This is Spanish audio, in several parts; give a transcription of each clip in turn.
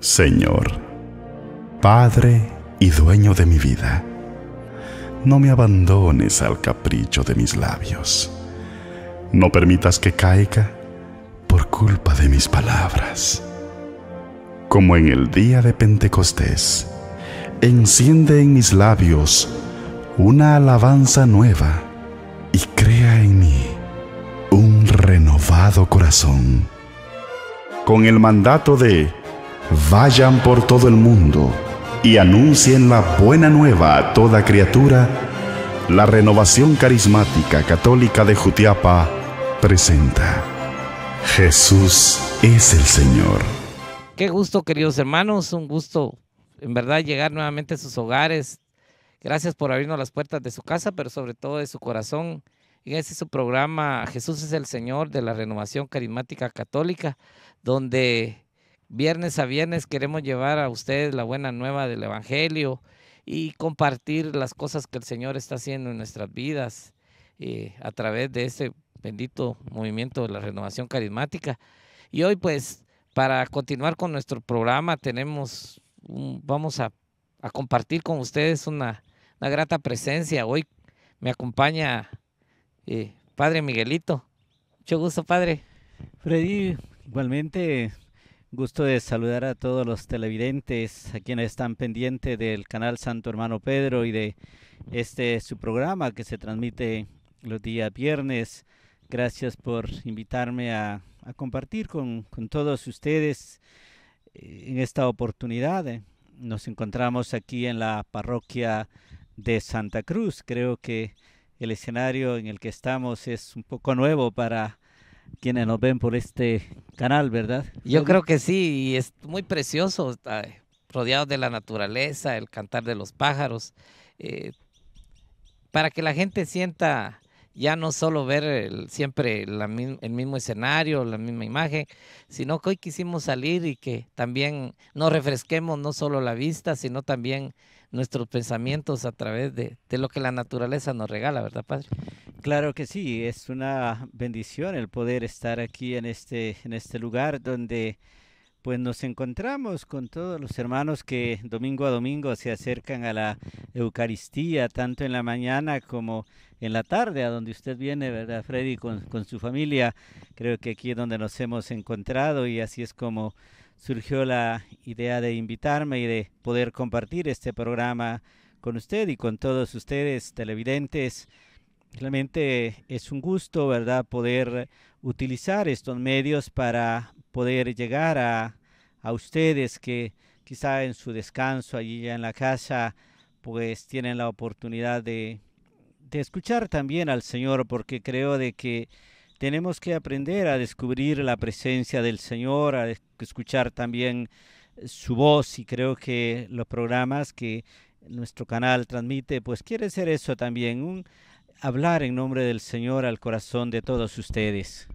Señor, Padre y dueño de mi vida, no me abandones al capricho de mis labios. No permitas que caiga por culpa de mis palabras. Como en el día de Pentecostés, enciende en mis labios una alabanza nueva y crea en mí un renovado corazón. Con el mandato de vayan por todo el mundo y anuncien la buena nueva a toda criatura, la renovación carismática católica de Jutiapa presenta. Jesús es el Señor. Qué gusto, queridos hermanos, un gusto en verdad llegar nuevamente a sus hogares. Gracias por abrirnos las puertas de su casa, pero sobre todo de su corazón. Y ese es su programa Jesús es el Señor de la Renovación Carismática Católica, donde Viernes a viernes queremos llevar a ustedes la buena nueva del Evangelio y compartir las cosas que el Señor está haciendo en nuestras vidas eh, a través de este bendito movimiento de la renovación carismática. Y hoy pues para continuar con nuestro programa tenemos, vamos a, compartir con ustedes una, una, grata presencia. Hoy me acompaña eh, Padre Miguelito. Mucho gusto, Padre. Freddy, igualmente Gusto de saludar a todos los televidentes, a quienes están pendientes del canal Santo Hermano Pedro y de este su programa que se transmite los días viernes. Gracias por invitarme a, compartir con, con, todos ustedes eh, en esta oportunidad. Eh, nos encontramos aquí en la parroquia de Santa Cruz. Creo que el escenario en el que estamos es un poco nuevo para quienes nos ven por este canal, ¿verdad? Yo creo que sí, y es muy precioso, está eh, rodeado de la naturaleza, el cantar de los pájaros, eh, para que la gente sienta ya no solo ver siempre el mismo escenario, la misma imagen, sino que hoy quisimos salir y que también nos refresquemos no solo la vista, sino también nuestros pensamientos a través de lo que la naturaleza nos regala, ¿verdad, Padre? Claro que sí, es una bendición el poder estar aquí en este, en este lugar donde pues nos encontramos con todos los hermanos que domingo a domingo se acercan a la Eucaristía, tanto en la mañana como en la tarde, a donde usted viene, ¿verdad, Freddy? Con, con su familia. Creo que aquí es donde nos hemos encontrado y así es como surgió la idea de invitarme y de poder compartir este programa con usted y con todos ustedes, televidentes Realmente es un gusto, ¿verdad?, poder utilizar estos medios para poder llegar a, a ustedes que quizá en su descanso allí ya en la casa, pues tienen la oportunidad de, de escuchar también al Señor, porque creo de que tenemos que aprender a descubrir la presencia del Señor, a escuchar también su voz y creo que los programas que nuestro canal transmite, pues quiere ser eso también, un, hablar en nombre del Señor al corazón de todos ustedes.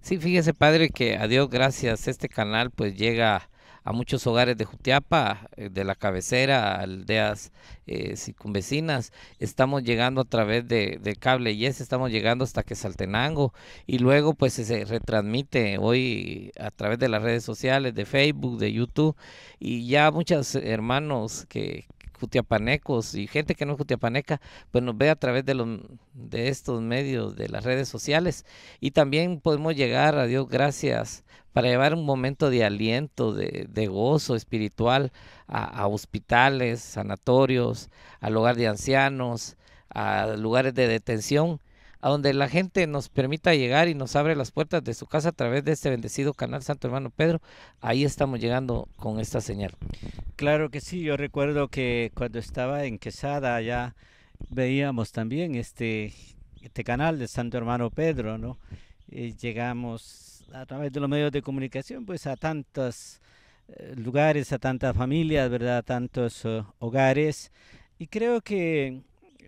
Sí, fíjese Padre que a Dios gracias este canal pues llega a muchos hogares de Jutiapa, eh, de la cabecera, aldeas eh, circunvecinas. Estamos llegando a través de, de Cable Yes, estamos llegando hasta Quesaltenango y luego pues se retransmite hoy a través de las redes sociales, de Facebook, de YouTube y ya muchos hermanos que, jutiapanecos y gente que no es jutiapaneca, pues nos ve a través de, los, de estos medios, de las redes sociales. Y también podemos llegar, a Dios gracias, para llevar un momento de aliento, de, gozo espiritual a, hospitales, sanatorios, al hogar de ancianos, a lugares de detención a donde la gente nos permita llegar y nos abre las puertas de su casa a través de este bendecido canal Santo Hermano Pedro. Ahí estamos llegando con esta señal. Claro que sí, yo recuerdo que cuando estaba en Quesada allá veíamos también este, este canal de Santo Hermano Pedro, ¿no? llegamos a través de los medios de comunicación pues a tantos eh, lugares, a tantas familias, ¿verdad? A tantos eh, hogares. Y creo que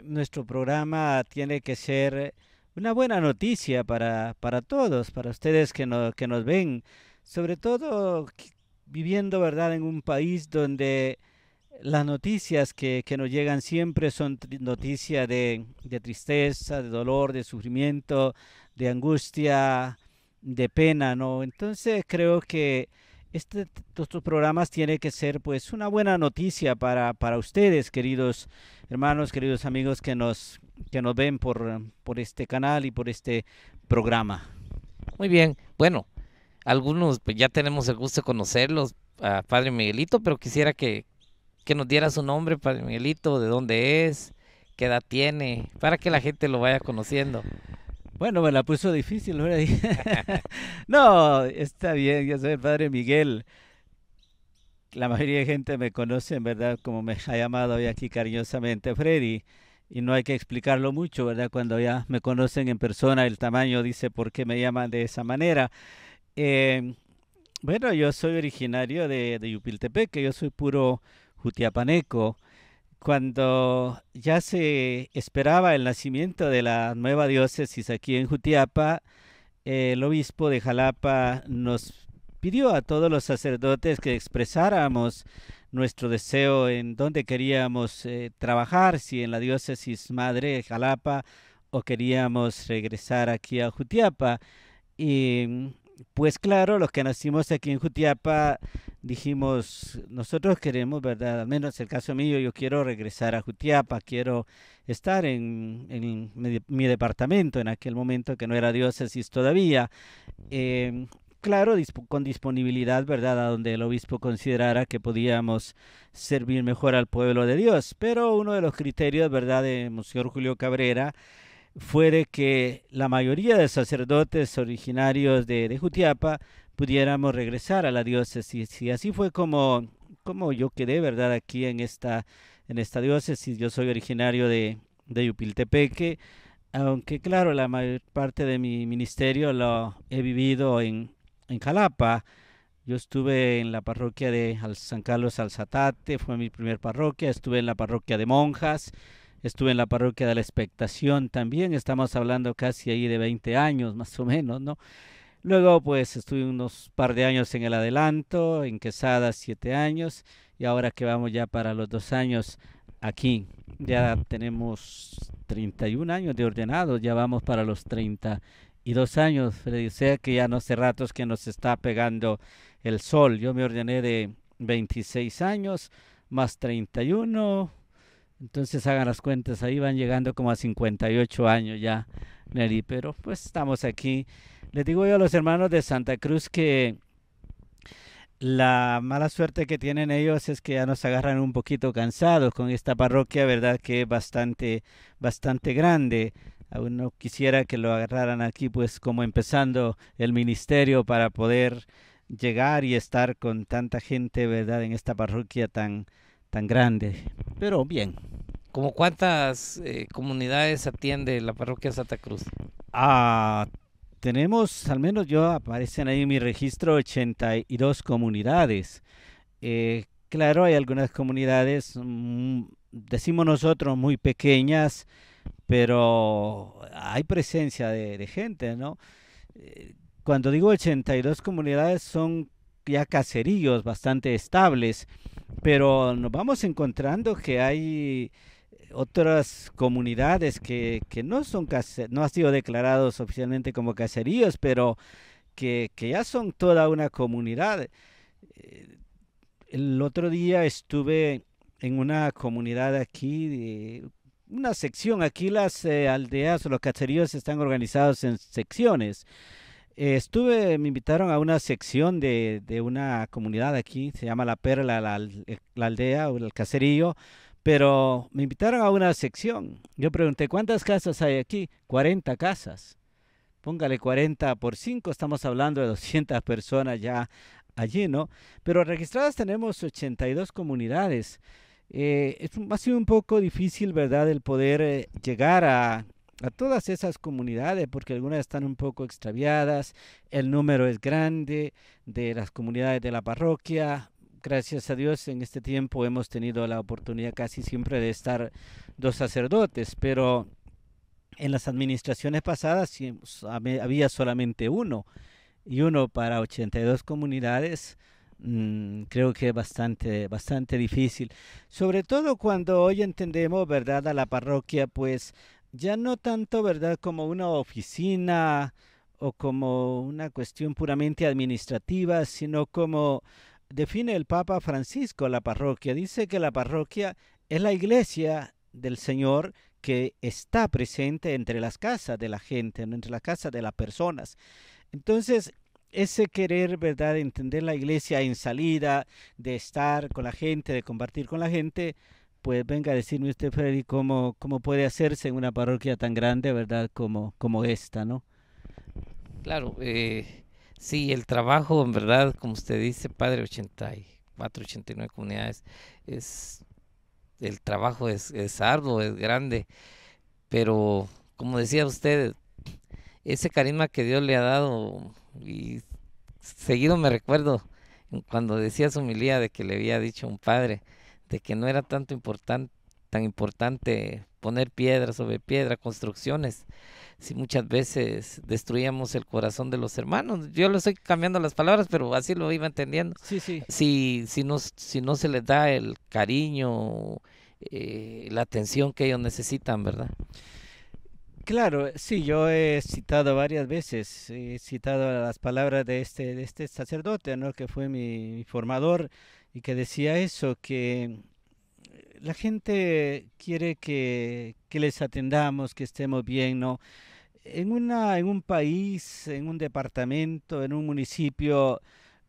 nuestro programa tiene que ser una buena noticia para, para todos, para ustedes que, que nos ven, sobre todo viviendo, ¿verdad?, en un país donde las noticias que, nos llegan siempre son noticias de, tristeza, de dolor, de sufrimiento, de angustia, de pena, ¿no? Entonces creo que este, estos programas tienen que ser pues una buena noticia para, para ustedes, queridos hermanos, queridos amigos que nos, que nos ven por, por este canal y por este programa. Muy bien, bueno, algunos pues, ya tenemos el gusto de conocerlos, a Padre Miguelito, pero quisiera que, que nos diera su nombre, Padre Miguelito, de dónde es, qué edad tiene, para que la gente lo vaya conociendo. Bueno, me la puso difícil. ¿no? no, está bien, ya soy Padre Miguel. La mayoría de gente me conoce, en verdad, como me ha llamado hoy aquí cariñosamente Freddy y no hay que explicarlo mucho, ¿verdad? Cuando ya me conocen en persona, el tamaño dice por qué me llaman de esa manera. Em, bueno, yo soy originario de, de Yupiltepec, que yo soy puro jutiapaneco. Cuando ya se esperaba el nacimiento de la nueva diócesis aquí en Jutiapa, el obispo de Jalapa nos pidió a todos los sacerdotes que expresáramos nuestro deseo en dónde queríamos eh, trabajar, si en la diócesis madre de Jalapa o queríamos regresar aquí a Jutiapa. Y mm, pues claro, los que nacimos aquí en Jutiapa dijimos, nosotros queremos, ¿verdad? Al menos el caso mío, yo quiero regresar a Jutiapa, quiero estar en, mi, departamento en aquel momento que no era diócesis todavía. Em, claro, con disponibilidad, ¿verdad?, a donde el obispo considerara que podíamos servir mejor al pueblo de Dios. Pero uno de los criterios, ¿verdad?, de Monseñor Julio Cabrera fue de que la mayoría de sacerdotes originarios de, Jutiapa pudiéramos regresar a la diócesis. Y así fue como, como yo quedé, ¿verdad?, aquí en esta, en esta diócesis. Yo soy originario de, de Yupiltepeque aunque claro, la mayor parte de mi ministerio lo he vivido en, en Jalapa. Yo estuve en la parroquia de San Carlos Alzatate, fue mi primer parroquia, estuve en la parroquia de monjas, estuve en la parroquia de la expectación también, estamos hablando casi ahí de 20 años más o menos, ¿no? Luego pues estuve unos par de años en el adelanto, en Quesada siete años y ahora que vamos ya para los dos años aquí, ya tenemos 31 años de ordenado, ya vamos para los 30 y dos años, le O sea que ya no hace ratos que nos está pegando el sol. Yo me ordené de 26 años más 31. Entonces hagan las cuentas, ahí van llegando como a 58 años ya, Neri. Pero pues estamos aquí. Les digo yo a los hermanos de Santa Cruz que la mala suerte que tienen ellos es que ya nos agarran un poquito cansados con esta parroquia, ¿verdad? Que es bastante, bastante grande aún no quisiera que lo agarraran aquí, pues como empezando el ministerio para poder llegar y estar con tanta gente, ¿verdad? En esta parroquia tan, tan grande. Pero bien. ¿Cómo cuántas eh, comunidades atiende la parroquia Santa Cruz? Ah, tenemos, al menos yo, aparecen ahí en mi registro 82 comunidades. Eh, claro, hay algunas comunidades, mm, decimos nosotros, muy pequeñas, pero hay presencia de, gente, ¿no? Eh, cuando digo 82 comunidades son ya caseríos bastante estables, pero nos vamos encontrando que hay otras comunidades que, no son no han sido declarados oficialmente como caseríos, pero que, que ya son toda una comunidad. Eh, el otro día estuve en una comunidad aquí, de, una sección. Aquí las eh, aldeas o los caseríos están organizados en secciones. estuve, me invitaron a una sección de, una comunidad aquí, se llama La Perla, eh, la, aldea o el caserío, pero me invitaron a una sección. Yo pregunté, ¿cuántas casas hay aquí? 40 casas. Póngale 40 por 5, estamos hablando de 200 personas ya allí, ¿no? Pero registradas tenemos 82 comunidades. Eh, es, ha sido un poco difícil, ¿verdad?, el poder eh, llegar a, a todas esas comunidades, porque algunas están un poco extraviadas, el número es grande de las comunidades de la parroquia, gracias a Dios en este tiempo hemos tenido la oportunidad casi siempre de estar dos sacerdotes, pero en las administraciones pasadas había solamente uno y uno para 82 comunidades Mm, creo que es bastante, bastante difícil. Sobre todo cuando hoy entendemos, ¿verdad?, a la parroquia, pues ya no tanto, ¿verdad?, como una oficina o como una cuestión puramente administrativa, sino como define el Papa Francisco la parroquia. Dice que la parroquia es la iglesia del Señor que está presente entre las casas de la gente, entre las casas de las personas. Entonces, ese querer, ¿verdad?, entender la iglesia en salida, de estar con la gente, de compartir con la gente, pues venga a decirme usted, Freddy, cómo, cómo puede hacerse en una parroquia tan grande, ¿verdad?, como, como esta, ¿no? Claro, eh, sí, el trabajo, en verdad, como usted dice, Padre 84, 89 comunidades, es, el trabajo es, es arduo, es grande, pero como decía usted, ese carisma que Dios le ha dado y seguido me recuerdo cuando decía su de que le había dicho a un padre de que no era tanto importante tan importante poner piedra sobre piedra, construcciones, si muchas veces destruíamos el corazón de los hermanos. Yo lo estoy cambiando las palabras, pero así lo iba entendiendo. Sí, sí. Si, si, no, si no se les da el cariño, eh, la atención que ellos necesitan, ¿verdad? Claro, sí, yo he citado varias veces, he citado las palabras de este, de este sacerdote, ¿no? que fue mi, formador y que decía eso, que eh, la gente quiere que, les atendamos, que estemos bien, ¿no? En, una, en un país, en un departamento, en un municipio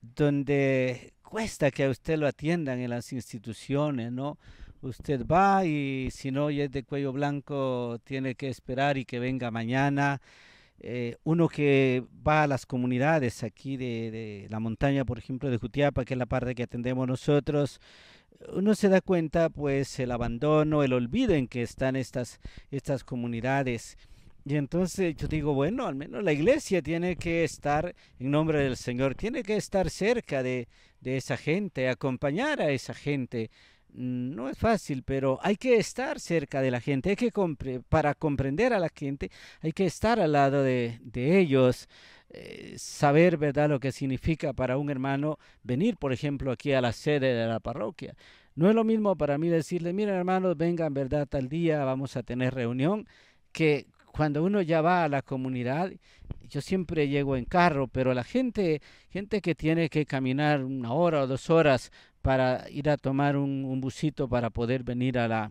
donde cuesta que a usted lo atiendan en las instituciones, ¿no? usted va y si no es de cuello blanco tiene que esperar y que venga mañana. Eh, uno que va a las comunidades aquí de, la montaña, por ejemplo, de Jutiapa, que es la parte que atendemos nosotros, uno se da cuenta pues el abandono, el olvido en que están estas, estas comunidades. Y entonces yo digo, bueno, al menos la iglesia tiene que estar en nombre del Señor, tiene que estar cerca de, de esa gente, acompañar a esa gente, no es fácil, pero hay que estar cerca de la gente, hay que compre para comprender a la gente, hay que estar al lado de, ellos, eh, saber, ¿verdad?, lo que significa para un hermano venir, por ejemplo, aquí a la sede de la parroquia. No es lo mismo para mí decirle, miren hermanos, vengan, ¿verdad?, tal día vamos a tener reunión, que cuando uno ya va a la comunidad, yo siempre llego en carro, pero la gente, gente que tiene que caminar una hora o dos horas para ir a tomar un, un busito para poder venir a la,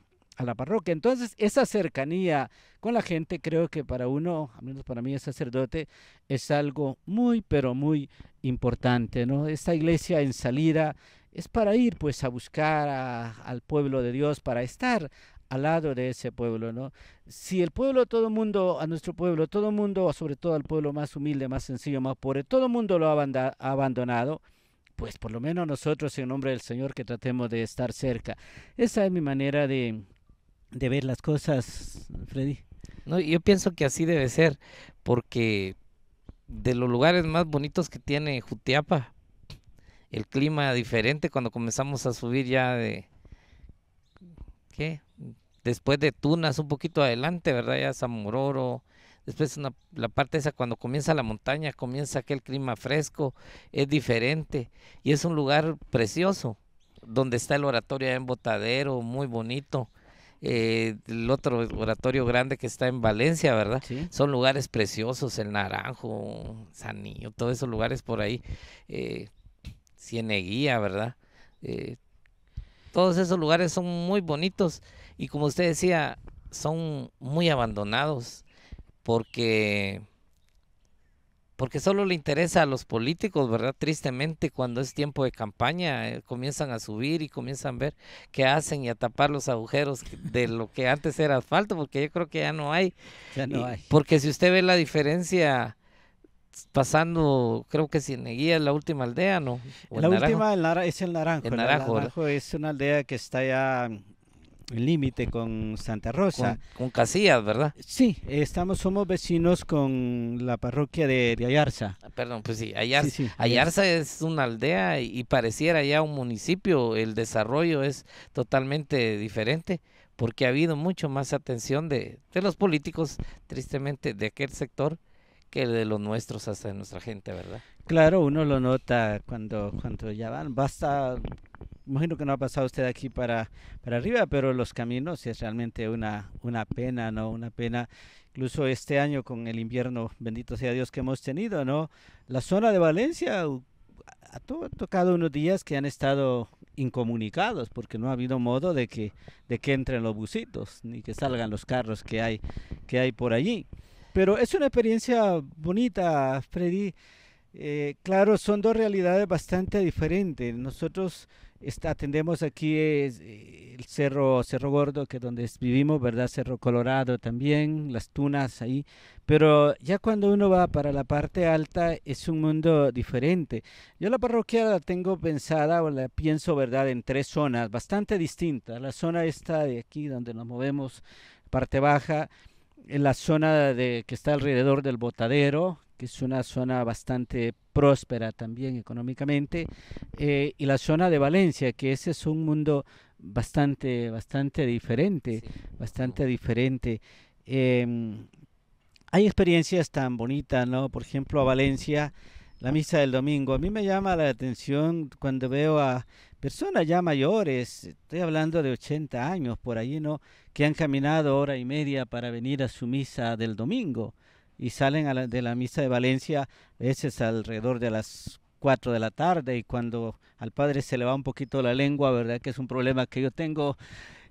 parroquia. Entonces, esa cercanía con la gente, creo que para uno, al menos para mí es sacerdote, es algo muy, pero muy importante, ¿no? Esta iglesia en salida es para ir, pues, a buscar al pueblo de Dios, para estar al lado de ese pueblo, ¿no? Si el pueblo, todo el mundo, a nuestro pueblo, todo el mundo, sobre todo al pueblo más humilde, más sencillo, más pobre, todo el mundo lo ha abandonado, pues por lo menos nosotros en nombre del Señor que tratemos de estar cerca. Esa es mi manera de, ver las cosas, Freddy. No, yo pienso que así debe ser, porque de los lugares más bonitos que tiene Jutiapa, el clima diferente cuando comenzamos a subir ya de ¿qué? Después de Tunas un poquito adelante, ¿verdad? Ya Zamororo, Después la parte esa cuando comienza la montaña, comienza aquel clima fresco, es diferente y es un lugar precioso donde está el oratorio en Botadero, muy bonito. Eh, el otro oratorio grande que está en Valencia, ¿verdad? Son lugares preciosos, el Naranjo, Sanillo, todos esos lugares por ahí. Eh, Cieneguía, ¿verdad? Eh, todos esos lugares son muy bonitos y como usted decía, son muy abandonados porque porque solo le interesa a los políticos, ¿verdad? Tristemente, cuando es tiempo de campaña, eh, comienzan a subir y comienzan a ver qué hacen y a tapar los agujeros de lo que antes era asfalto, porque yo creo que ya no hay. Ya no Porque si usted ve la diferencia pasando, creo que Sineguía es la última aldea, ¿no? la última es el Naranjo. El Naranjo, el Naranjo es una aldea que está ya el límite con Santa Rosa. Con, Casillas, ¿verdad? Sí, estamos, somos vecinos con la parroquia de, Ayarza. Ah, perdón, pues sí, Ayarza, Ayarza es una aldea y, pareciera ya un municipio, el desarrollo es totalmente diferente porque ha habido mucho más atención de, los políticos, tristemente, de aquel sector que de los nuestros hasta de nuestra gente, ¿verdad? Claro, uno lo nota cuando, cuando ya van. Basta imagino que no ha pasado usted aquí para, para arriba, pero los caminos es realmente una, una pena, ¿no? Una pena. Incluso este año con el invierno, bendito sea Dios, que hemos tenido, ¿no? La zona de Valencia ha tocado unos días que han estado incomunicados porque no ha habido modo de que, de que entren los busitos ni que salgan los carros que hay, que hay por allí. Pero es una experiencia bonita, Freddy. Eh, claro, son dos realidades bastante diferentes. Nosotros atendemos aquí eh, el cerro Cerro Gordo, que es donde vivimos, ¿verdad? Cerro Colorado también, las tunas ahí. Pero ya cuando uno va para la parte alta es un mundo diferente. Yo la parroquia la tengo pensada o la pienso, ¿verdad?, en tres zonas bastante distintas. La zona esta de aquí donde nos movemos, parte baja, en la zona de, que está alrededor del botadero, que es una zona bastante próspera también económicamente, eh, y la zona de Valencia, que ese es un mundo bastante, bastante diferente, bastante diferente. Em, hay experiencias tan bonitas, ¿no? Por ejemplo, a Valencia, la misa del domingo. A mí me llama la atención cuando veo a personas ya mayores, estoy hablando de 80 años por ahí, ¿no? Que han caminado hora y media para venir a su misa del domingo y salen de la misa de Valencia a veces alrededor de las 4 de la tarde y cuando al padre se le va un poquito la lengua, ¿verdad? Que es un problema que yo tengo,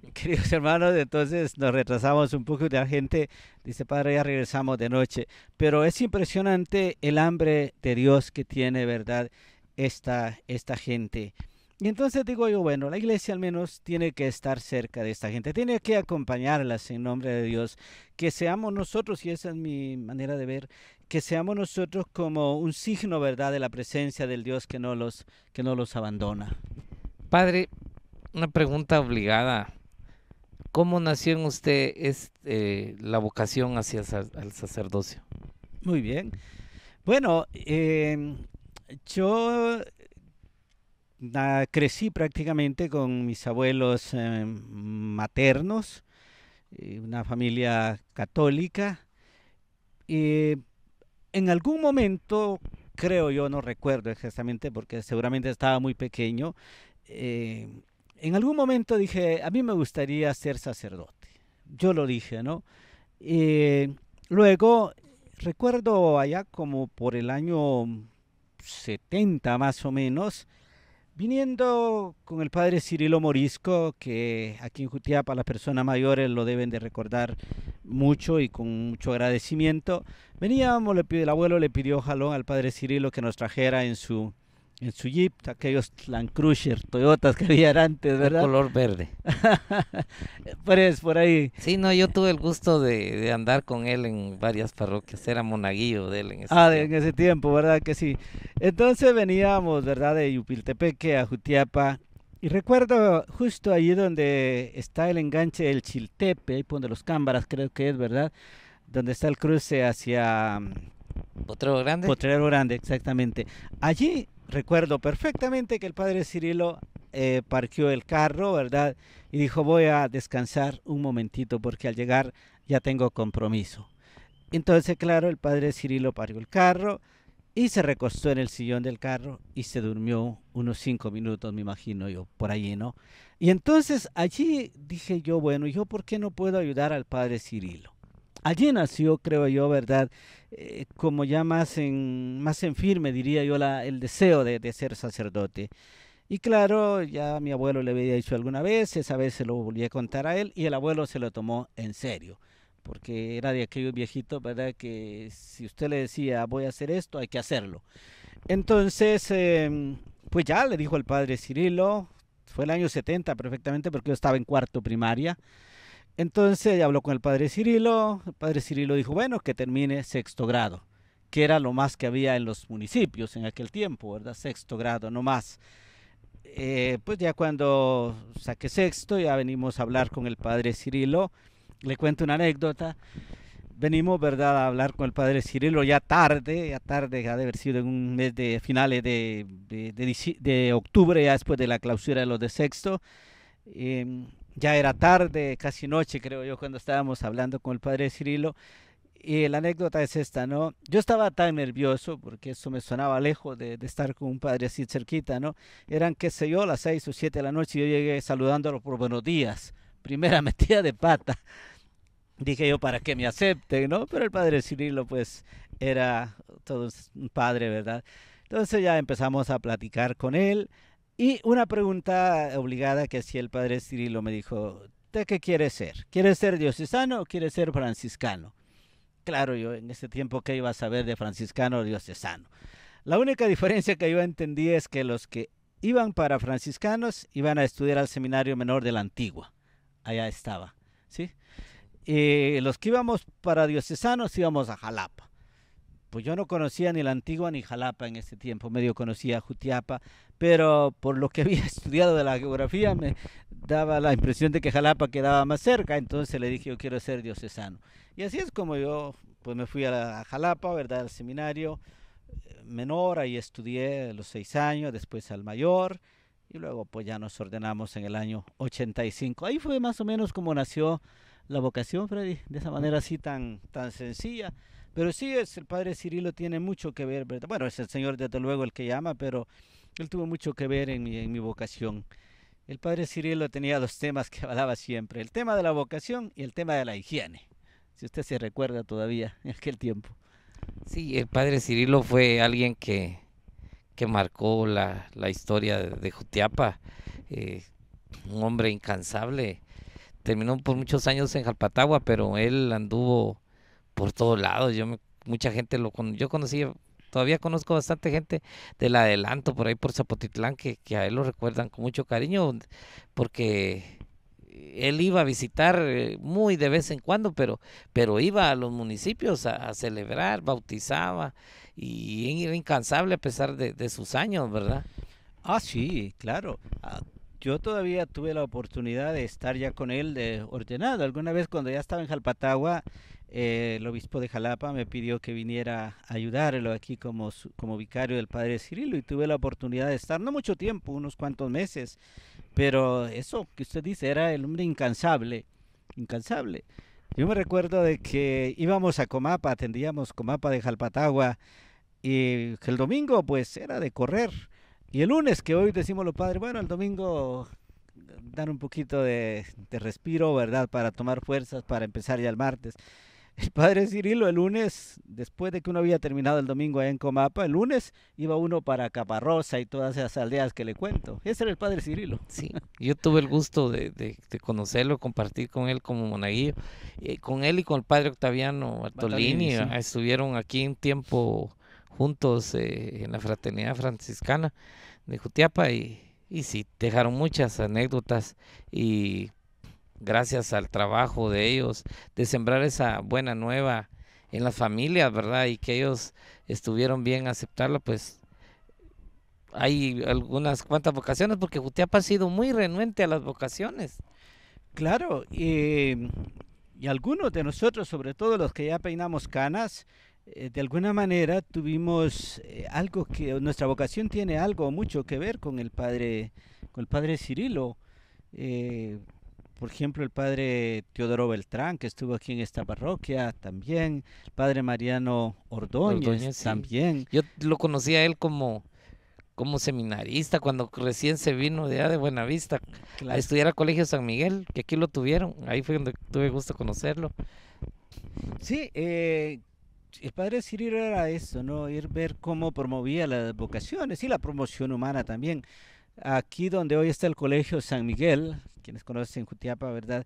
queridos hermanos, entonces nos retrasamos un poco de la gente dice, padre, ya regresamos de noche. Pero es impresionante el hambre de Dios que tiene, ¿verdad? Esta, esta gente. Y entonces digo yo, bueno, la iglesia al menos tiene que estar cerca de esta gente, tiene que acompañarlas en nombre de Dios, que seamos nosotros, y esa es mi manera de ver, que seamos nosotros como un signo, ¿verdad?, de la presencia del Dios que no los, que no los abandona. Padre, una pregunta obligada. ¿Cómo nació en usted este, la vocación hacia el sacerdocio? Muy bien. Bueno, em, yo crecí prácticamente con mis abuelos eh, maternos, eh, una familia católica. Eh, en algún momento, creo yo, no recuerdo exactamente porque seguramente estaba muy pequeño, en algún momento dije, a mí me gustaría ser sacerdote. Yo lo dije, ¿no? luego, recuerdo allá como por el año 70 más o menos, Viniendo con el padre Cirilo Morisco, que aquí en Jutiapa las personas mayores lo deben de recordar mucho y con mucho agradecimiento, veníamos, el abuelo le pidió jalón al padre Cirilo que nos trajera en su en su Jeep, aquellos Land Cruiser, Toyotas que había antes, ¿verdad? De color verde. pues por ahí. Sí, no, yo tuve el gusto de, andar con él en varias parroquias, era monaguillo de él en ese ah, en ese tiempo, ¿verdad? Que sí. Entonces veníamos, ¿verdad? De Yupiltepeque a Jutiapa. Y recuerdo justo allí donde está el enganche del Chiltepe, ahí donde los cámaras creo que es, ¿verdad? Donde está el cruce hacia... Mm, Potrero Grande. Potrero Grande, exactamente. Allí recuerdo perfectamente que el padre Cirilo eh, parqueó el carro, ¿verdad? Y dijo, voy a descansar un momentito porque al llegar ya tengo compromiso. Entonces, claro, el padre Cirilo parió el carro y se recostó en el sillón del carro y se durmió unos cinco minutos, me imagino yo, por allí, ¿no? Y entonces allí dije yo, bueno, ¿yo por qué no puedo ayudar al padre Cirilo? Allí nació, creo yo, ¿verdad? Eh, como ya más en, más en firme, diría yo, el deseo de, ser sacerdote. Y claro, ya mi abuelo le había dicho alguna vez, esa vez se lo volví a contar a él y el abuelo se lo tomó en serio, porque era de aquellos viejito, ¿verdad? Que si usted le decía voy a hacer esto, hay que hacerlo. Entonces, em, pues ya le dijo el padre Cirilo, fue el año 70 perfectamente porque yo estaba en cuarto primaria. Entonces habló con el padre Cirilo, el padre Cirilo dijo, bueno, que termine sexto grado, que era lo más que había en los municipios en aquel tiempo, ¿verdad? Sexto grado, no más. Eh, pues ya cuando saqué sexto, ya venimos a hablar con el padre Cirilo, le cuento una anécdota, venimos, ¿verdad?, a hablar con el padre Cirilo ya tarde, ya tarde, ya de haber sido en un mes de finales de, de, octubre, ya después de la clausura de los de sexto. Em, ya era tarde, casi noche, creo yo, cuando estábamos hablando con el padre Cirilo. Y la anécdota es esta, ¿no? Yo estaba tan nervioso porque eso me sonaba lejos de, estar con un padre así cerquita, ¿no? Eran, qué sé yo, las seis o siete de la noche y yo llegué saludándolo por buenos días. Primera metida de pata. Dije yo, para que me acepten, ¿no? Pero el padre Cirilo, pues, era todo un padre, ¿verdad? Entonces ya empezamos a platicar con él. Y una pregunta obligada que hacía el padre Cirilo me dijo, ¿te qué quieres ser? ¿Quieres ser diocesano o quieres ser franciscano? Claro, yo en ese tiempo qué iba a saber de franciscano o diocesano. La única diferencia que yo entendí es que los que iban para franciscanos iban a estudiar al seminario menor de la antigua. Allá estaba, ¿sí? Y los que íbamos para diocesanos íbamos a Jalapa. Pues Yo no conocía ni la Antigua ni Jalapa en ese tiempo, medio conocía Jutiapa, pero por lo que había estudiado de la geografía me daba la impresión de que Jalapa quedaba más cerca, entonces le dije yo quiero ser diocesano. Y así es como yo pues me fui a, Jalapa, ¿verdad? Al seminario eh, menor, ahí estudié los seis años, después al mayor, y luego pues ya nos ordenamos en el año 85. Ahí fue más o menos como nació la vocación, Freddy, de esa manera así tan, tan sencilla. Pero sí, es, el padre Cirilo tiene mucho que ver, Bueno, es el Señor desde luego el que llama, pero él tuvo mucho que ver en mi, vocación. El padre Cirilo tenía dos temas que hablaba siempre, el tema de la vocación y el tema de la higiene, si usted se recuerda todavía en aquel tiempo. Sí, el padre Cirilo fue alguien que, marcó la, historia de Jutiapa, eh, un hombre incansable. Terminó por muchos años en Jalpatagua, pero él anduvo por todos lados. Yo mucha gente lo yo conocí, todavía conozco bastante gente del adelanto por ahí por Zapotitlán que, a él lo recuerdan con mucho cariño porque él iba a visitar eh, muy de vez en cuando, pero, pero iba a los municipios a, celebrar, bautizaba y era incansable a pesar de, sus años, ¿verdad? Ah, sí, claro. Ah, yo todavía tuve la oportunidad de estar ya con él de ordenado. Alguna vez cuando ya estaba en Jalpatagua, eh, el obispo de Jalapa me pidió que viniera a ayudarlo aquí como, como vicario del padre Cirilo y tuve la oportunidad de estar, no mucho tiempo, unos cuantos meses, pero eso que usted dice era el hombre incansable, incansable. Yo me recuerdo de que íbamos a Comapa, atendíamos Comapa de Jalpatagua y el domingo pues era de correr. Y el lunes, que hoy decimos los padres, bueno, el domingo eh, dar un poquito de, de respiro, ¿verdad? Para tomar fuerzas, para empezar ya el martes. El padre Cirilo el lunes, después de que uno había terminado el domingo en Comapa, el lunes iba uno para Caparrosa y todas esas aldeas que le cuento. Ese era el padre Cirilo. Sí, yo tuve el gusto de, conocerlo, compartir con él como monaguillo. Eh, con él y con el padre Octaviano Bartolini, ah, estuvieron aquí un tiempo juntos eh, en la fraternidad franciscana de Jutiapa y, y sí, dejaron muchas anécdotas y gracias al trabajo de ellos, de sembrar esa buena nueva en las familias, ¿verdad? Y que ellos estuvieron bien aceptarla, pues hay algunas cuantas vocaciones, porque usted ha sido muy renuente a las vocaciones. Claro, y, algunos de nosotros, sobre todo los que ya peinamos canas, eh, de alguna manera tuvimos eh, algo que nuestra vocación tiene algo mucho que ver con el padre, con el padre Cirilo. Eh, por ejemplo, el padre Teodoro Beltrán, que estuvo aquí en esta parroquia, también, el padre Mariano Ordóñez, también. Yo lo conocí a él como, como seminarista cuando recién se vino de, de Buenavista a estudiar al Colegio San Miguel, que aquí lo tuvieron, ahí fue donde tuve gusto conocerlo. Sí, eh, el padre Cirilo era eso, ¿no? Ir ver cómo promovía las vocaciones y la promoción humana también. Aquí donde hoy está el Colegio San Miguel, quienes conocen Jutiapa, ¿verdad?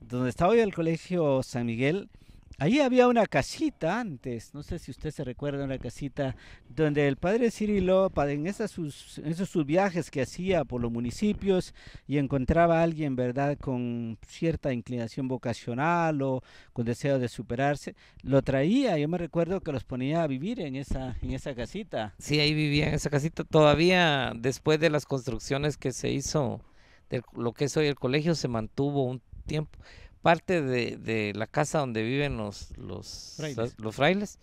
Donde está hoy el Colegio San Miguel, ahí había una casita antes, no sé si usted se recuerda, una casita donde el padre Cirilo, en esas sus, esos sus viajes que hacía por los municipios y encontraba a alguien, ¿verdad?, con cierta inclinación vocacional o con deseo de superarse, lo traía. Yo me recuerdo que los ponía a vivir en esa, en esa casita. Sí, ahí vivía en esa casita. Todavía después de las construcciones que se hizo lo que es hoy el colegio se mantuvo un tiempo. Parte de, la casa donde viven los, los frailes,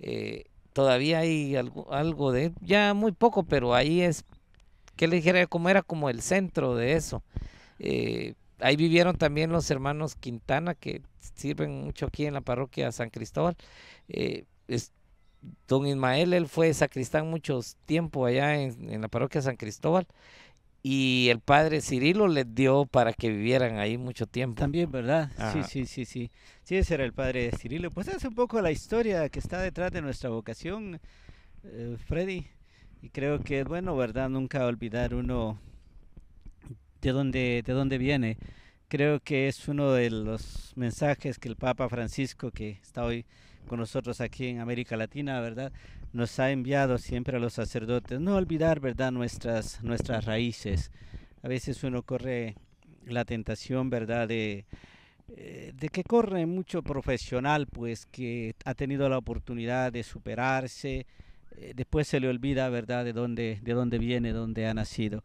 eh, todavía hay algo, de, ya muy poco, pero ahí es, que le dijera, como era como el centro de eso. Eh, ahí vivieron también los hermanos Quintana, que sirven mucho aquí en la parroquia San Cristóbal. Eh, don Ismael, él fue sacristán muchos tiempo allá en, en, la parroquia San Cristóbal y el padre Cirilo les dio para que vivieran ahí mucho tiempo. También, ¿verdad? Sí, sí, sí, sí. Sí, ese era el padre Cirilo. Pues es un poco la historia que está detrás de nuestra vocación, eh, Freddy. Y creo que es bueno, ¿verdad? Nunca olvidar uno de dónde, de dónde viene. Creo que es uno de los mensajes que el Papa Francisco, que está hoy con nosotros aquí en América Latina, ¿verdad? nos ha enviado siempre a los sacerdotes, no olvidar, ¿verdad?, nuestras, nuestras raíces. A veces uno corre la tentación, ¿verdad?, de, eh, de que corre mucho profesional, pues que ha tenido la oportunidad de superarse, eh, después se le olvida, ¿verdad?, de dónde, de dónde viene, dónde ha nacido.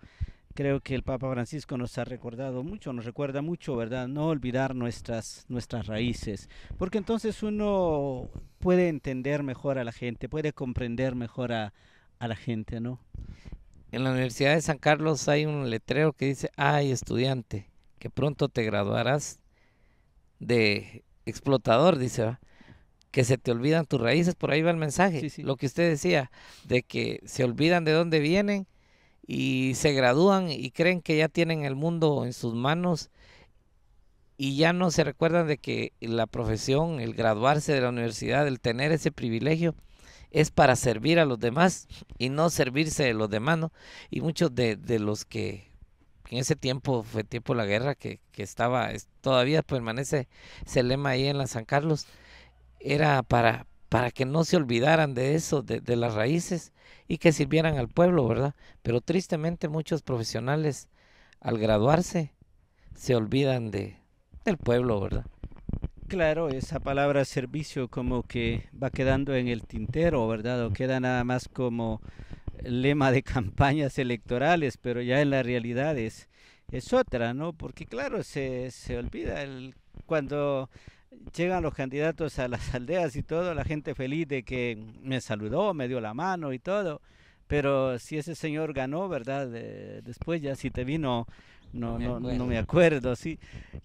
Creo que el Papa Francisco nos ha recordado mucho, nos recuerda mucho, ¿verdad? No olvidar nuestras, nuestras raíces, porque entonces uno puede entender mejor a la gente, puede comprender mejor a, la gente, ¿no? En la Universidad de San Carlos hay un letrero que dice, ay estudiante, que pronto te graduarás de explotador, dice, que se te olvidan tus raíces, por ahí va el mensaje, lo que usted decía, de que se olvidan de dónde vienen y se gradúan y creen que ya tienen el mundo en sus manos y ya no se recuerdan de que la profesión, el graduarse de la universidad, el tener ese privilegio es para servir a los demás y no servirse de los demás, Y muchos de, los que en ese tiempo fue tiempo de la guerra que, estaba, todavía permanece ese lema ahí en la San Carlos, era para, para que no se olvidaran de eso, de, las raíces y que sirvieran al pueblo, ¿verdad? Pero tristemente muchos profesionales al graduarse se olvidan de, del pueblo, ¿verdad? Claro, esa palabra servicio como que va quedando en el tintero, ¿verdad? O queda nada más como lema de campañas electorales, pero ya en la realidad es, es otra, ¿no? Porque claro, se, se olvida el, cuando llegan los candidatos a las aldeas y todo, la gente feliz de que me saludó, me dio la mano y todo. Pero si ese señor ganó, ¿verdad? después ya si te vino, no, no, me, acuerdo, sí.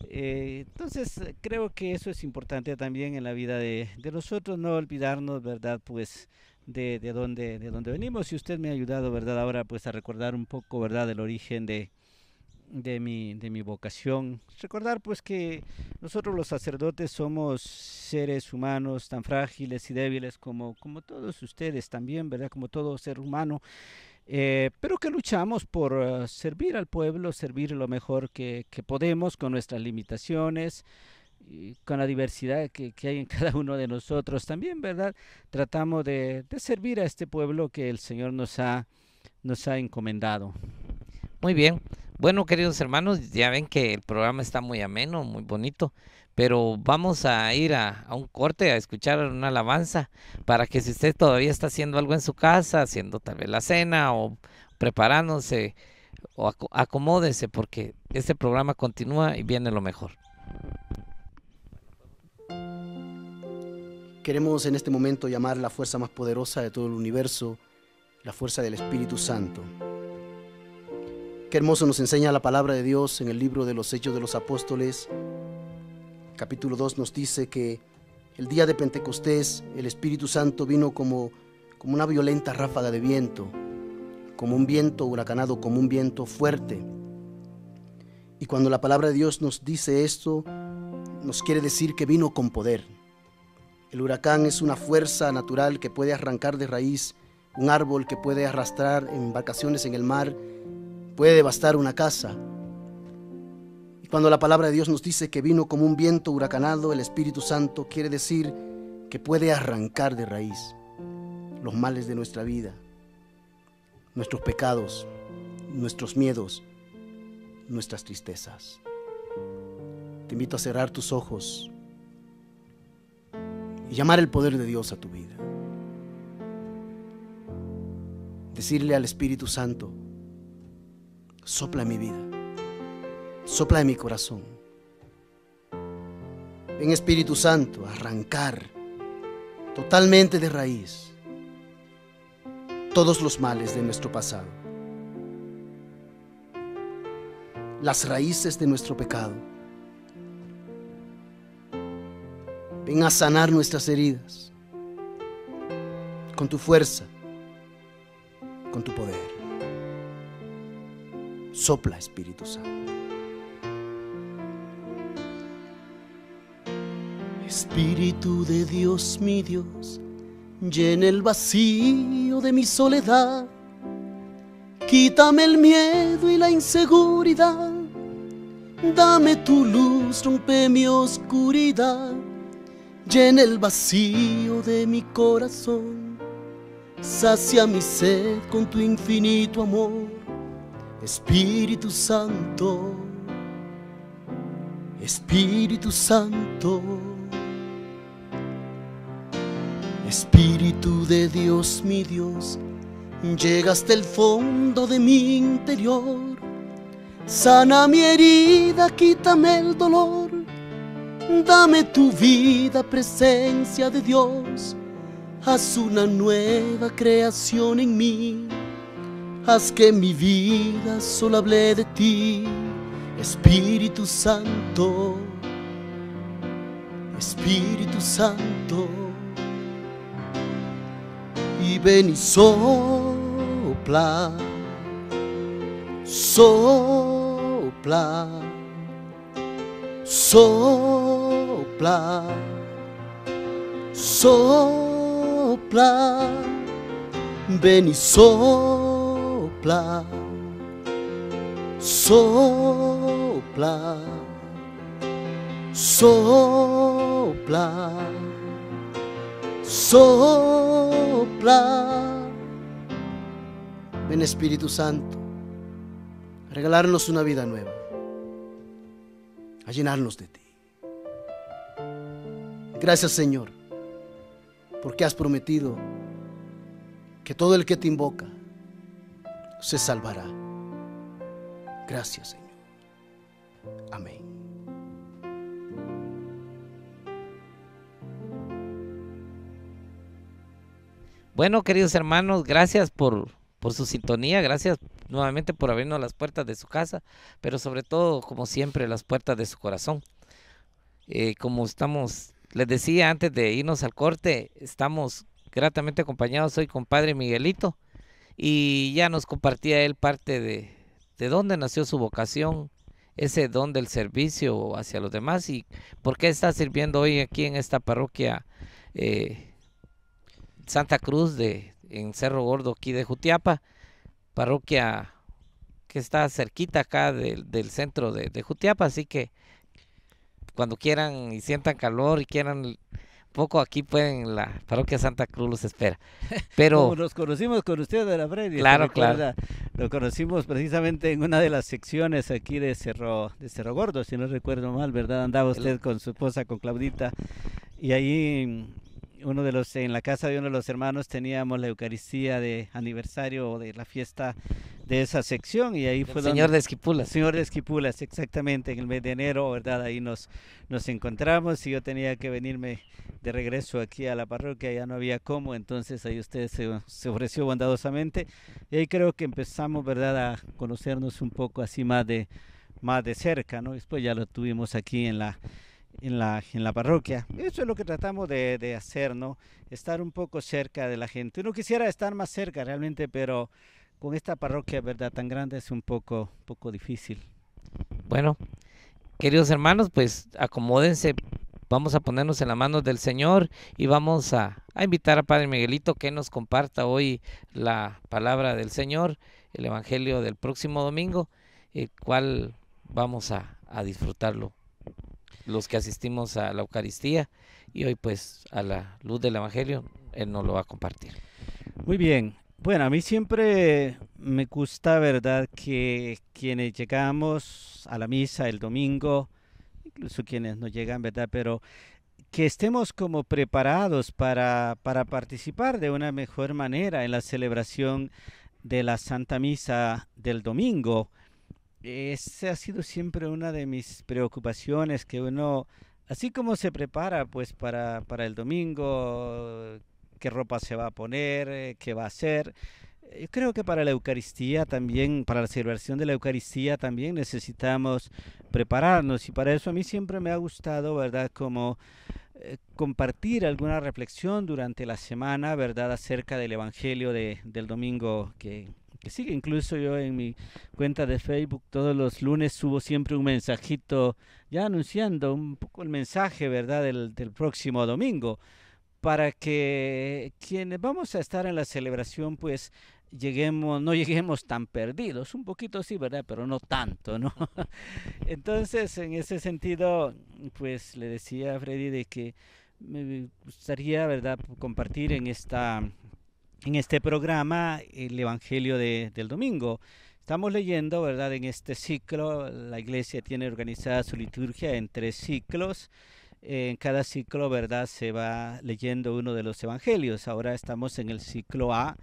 Eh, entonces creo que eso es importante también en la vida de, de nosotros, no olvidarnos, ¿verdad? Pues de, de, dónde, de dónde venimos. Y usted me ha ayudado, ¿verdad? Ahora pues a recordar un poco, ¿verdad? El origen de, de mi, de mi vocación. Recordar pues que nosotros los sacerdotes somos seres humanos tan frágiles y débiles como, como todos ustedes también, ¿verdad? Como todo ser humano. Eh, pero que luchamos por eh, servir al pueblo, servir lo mejor que, podemos con nuestras limitaciones, con la diversidad que, hay en cada uno de nosotros también, ¿verdad? Tratamos de, de servir a este pueblo que el Señor nos ha, nos ha encomendado. Muy bien. Bueno, queridos hermanos, ya ven que el programa está muy ameno, muy bonito, pero vamos a ir a, un corte, a escuchar una alabanza, para que si usted todavía está haciendo algo en su casa, haciendo tal vez la cena o preparándose, o ac acomódese, porque este programa continúa y viene lo mejor. Queremos en este momento llamar la fuerza más poderosa de todo el universo, la fuerza del Espíritu Santo. Qué hermoso nos enseña la palabra de Dios en el libro de los Hechos de los Apóstoles. Capítulo 2 nos dice que el día de Pentecostés el Espíritu Santo vino como, como una violenta ráfaga de viento, como un viento huracanado, como un viento fuerte. Y cuando la palabra de Dios nos dice esto, nos quiere decir que vino con poder. El huracán es una fuerza natural que puede arrancar de raíz un árbol, que puede arrastrar embarcaciones en el mar, puede devastar una casa. Y cuando la palabra de Dios nos dice que vino como un viento huracanado, el Espíritu Santo quiere decir que puede arrancar de raíz los males de nuestra vida, nuestros pecados, nuestros miedos, nuestras tristezas. Te invito a cerrar tus ojos y llamar el poder de Dios a tu vida. Decirle al Espíritu Santo, Sopla mi vida. Sopla en mi corazón. Ven Espíritu Santo, arrancar totalmente de raíz todos los males de nuestro pasado. Las raíces de nuestro pecado. Ven a sanar nuestras heridas con tu fuerza, con tu poder. Sopla, Espíritu Santo. Espíritu de Dios, mi Dios, llena el vacío de mi soledad. Quítame el miedo y la inseguridad. Dame tu luz, rompe mi oscuridad. Llena el vacío de mi corazón. Sacia mi sed con tu infinito amor Espíritu Santo, Espíritu Santo, Espíritu de Dios, mi Dios, llega hasta el fondo de mi interior, sana mi herida, quítame el dolor, dame tu vida, presencia de Dios, haz una nueva creación en mí haz que mi vida solo hable de ti, Espíritu Santo, Espíritu Santo, y ven y sopla, sopla, sopla, sopla, ven y sopla sopla, sopla, sopla, sopla. Ven Espíritu Santo, regalarnos una vida nueva, a llenarnos de ti. Gracias Señor, porque has prometido que todo el que te invoca, se salvará. Gracias, Señor. Amén. Bueno, queridos hermanos, gracias por, por su sintonía, gracias nuevamente por abrirnos las puertas de su casa, pero sobre todo, como siempre, las puertas de su corazón. Eh, como estamos, les decía antes de irnos al corte, estamos gratamente acompañados hoy con Padre Miguelito y ya nos compartía él parte de, dónde nació su vocación, ese don del servicio hacia los demás y por qué está sirviendo hoy aquí en esta parroquia eh, Santa Cruz de en Cerro Gordo aquí de Jutiapa, parroquia que está cerquita acá del, centro de, de Jutiapa, así que cuando quieran y sientan calor y quieran poco aquí pueden, la parroquia Santa Cruz los espera. Pero nos conocimos con usted de la Freddy. Claro, claro. Lo conocimos precisamente en una de las secciones aquí de Cerro, de Cerro Gordo, si no recuerdo mal, ¿verdad? Andaba usted con su esposa, con Claudita, y ahí uno de los, en la casa de uno de los hermanos teníamos la Eucaristía de aniversario de la fiesta de esa sección y ahí fue el señor de Esquipulas. Señor de Esquipulas, exactamente, en el mes de enero, ¿verdad? Ahí nos, nos encontramos y yo tenía que venirme de regreso aquí a la parroquia, ya no había cómo, entonces ahí usted se, ofreció bondadosamente y ahí creo que empezamos, ¿verdad?, a conocernos un poco así más de, más de cerca, ¿no? Después ya lo tuvimos aquí en la, en la, en la parroquia. Eso es lo que tratamos de, de hacer, ¿no? Estar un poco cerca de la gente. Uno quisiera estar más cerca realmente, pero con esta parroquia, ¿verdad? Tan grande es un poco, poco difícil. Bueno, queridos hermanos, pues acomódense. Vamos a ponernos en la manos del Señor y vamos a, invitar a Padre Miguelito que nos comparta hoy la palabra del Señor, el Evangelio del próximo domingo, el cual vamos a, a disfrutarlo los que asistimos a la Eucaristía y hoy pues a la luz del Evangelio, Él nos lo va a compartir. Muy bien, bueno, a mí siempre me gusta, ¿verdad?, que quienes llegamos a la misa el domingo, incluso quienes no llegan, ¿verdad?, pero que estemos como preparados para, participar de una mejor manera en la celebración de la Santa Misa del domingo. Esa ha sido siempre una de mis preocupaciones, que uno, así como se prepara pues para, para el domingo, qué ropa se va a poner, eh, qué va a hacer. Yo eh, creo que para la Eucaristía también, para la celebración de la Eucaristía también necesitamos prepararnos y para eso a mí siempre me ha gustado, ¿verdad? Como eh, compartir alguna reflexión durante la semana, ¿verdad? Acerca del Evangelio del domingo que, sigue. Incluso yo en mi cuenta de Facebook todos los lunes subo siempre un mensajito ya anunciando un poco el mensaje, ¿verdad? Del, del próximo domingo para que quienes vamos a estar en la celebración, pues lleguemos, no lleguemos tan perdidos, un poquito sí, ¿verdad? Pero no tanto, ¿no? Entonces, en ese sentido, pues le decía a Freddy de que me gustaría, ¿verdad?, compartir en esta en este programa el evangelio del domingo. Estamos leyendo, ¿verdad?, en este ciclo la iglesia tiene organizada su liturgia en tres ciclos en cada ciclo, ¿verdad? Se va leyendo uno de los evangelios. Ahora estamos en el ciclo A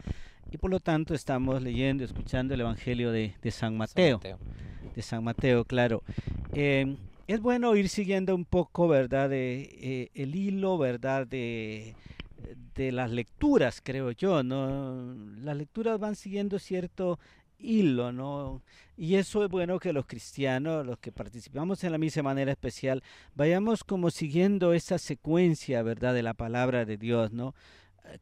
y por lo tanto estamos leyendo, escuchando el evangelio de, San, Mateo, De San Mateo, claro. Em, es bueno ir siguiendo un poco, ¿verdad? Eh, el hilo, ¿verdad? De, las lecturas, creo yo, ¿no? Las lecturas van siguiendo cierto hilo, ¿no? Y eso es bueno que los cristianos, los que participamos en la misa manera especial, vayamos como siguiendo esa secuencia, ¿verdad?, de la palabra de Dios, ¿no?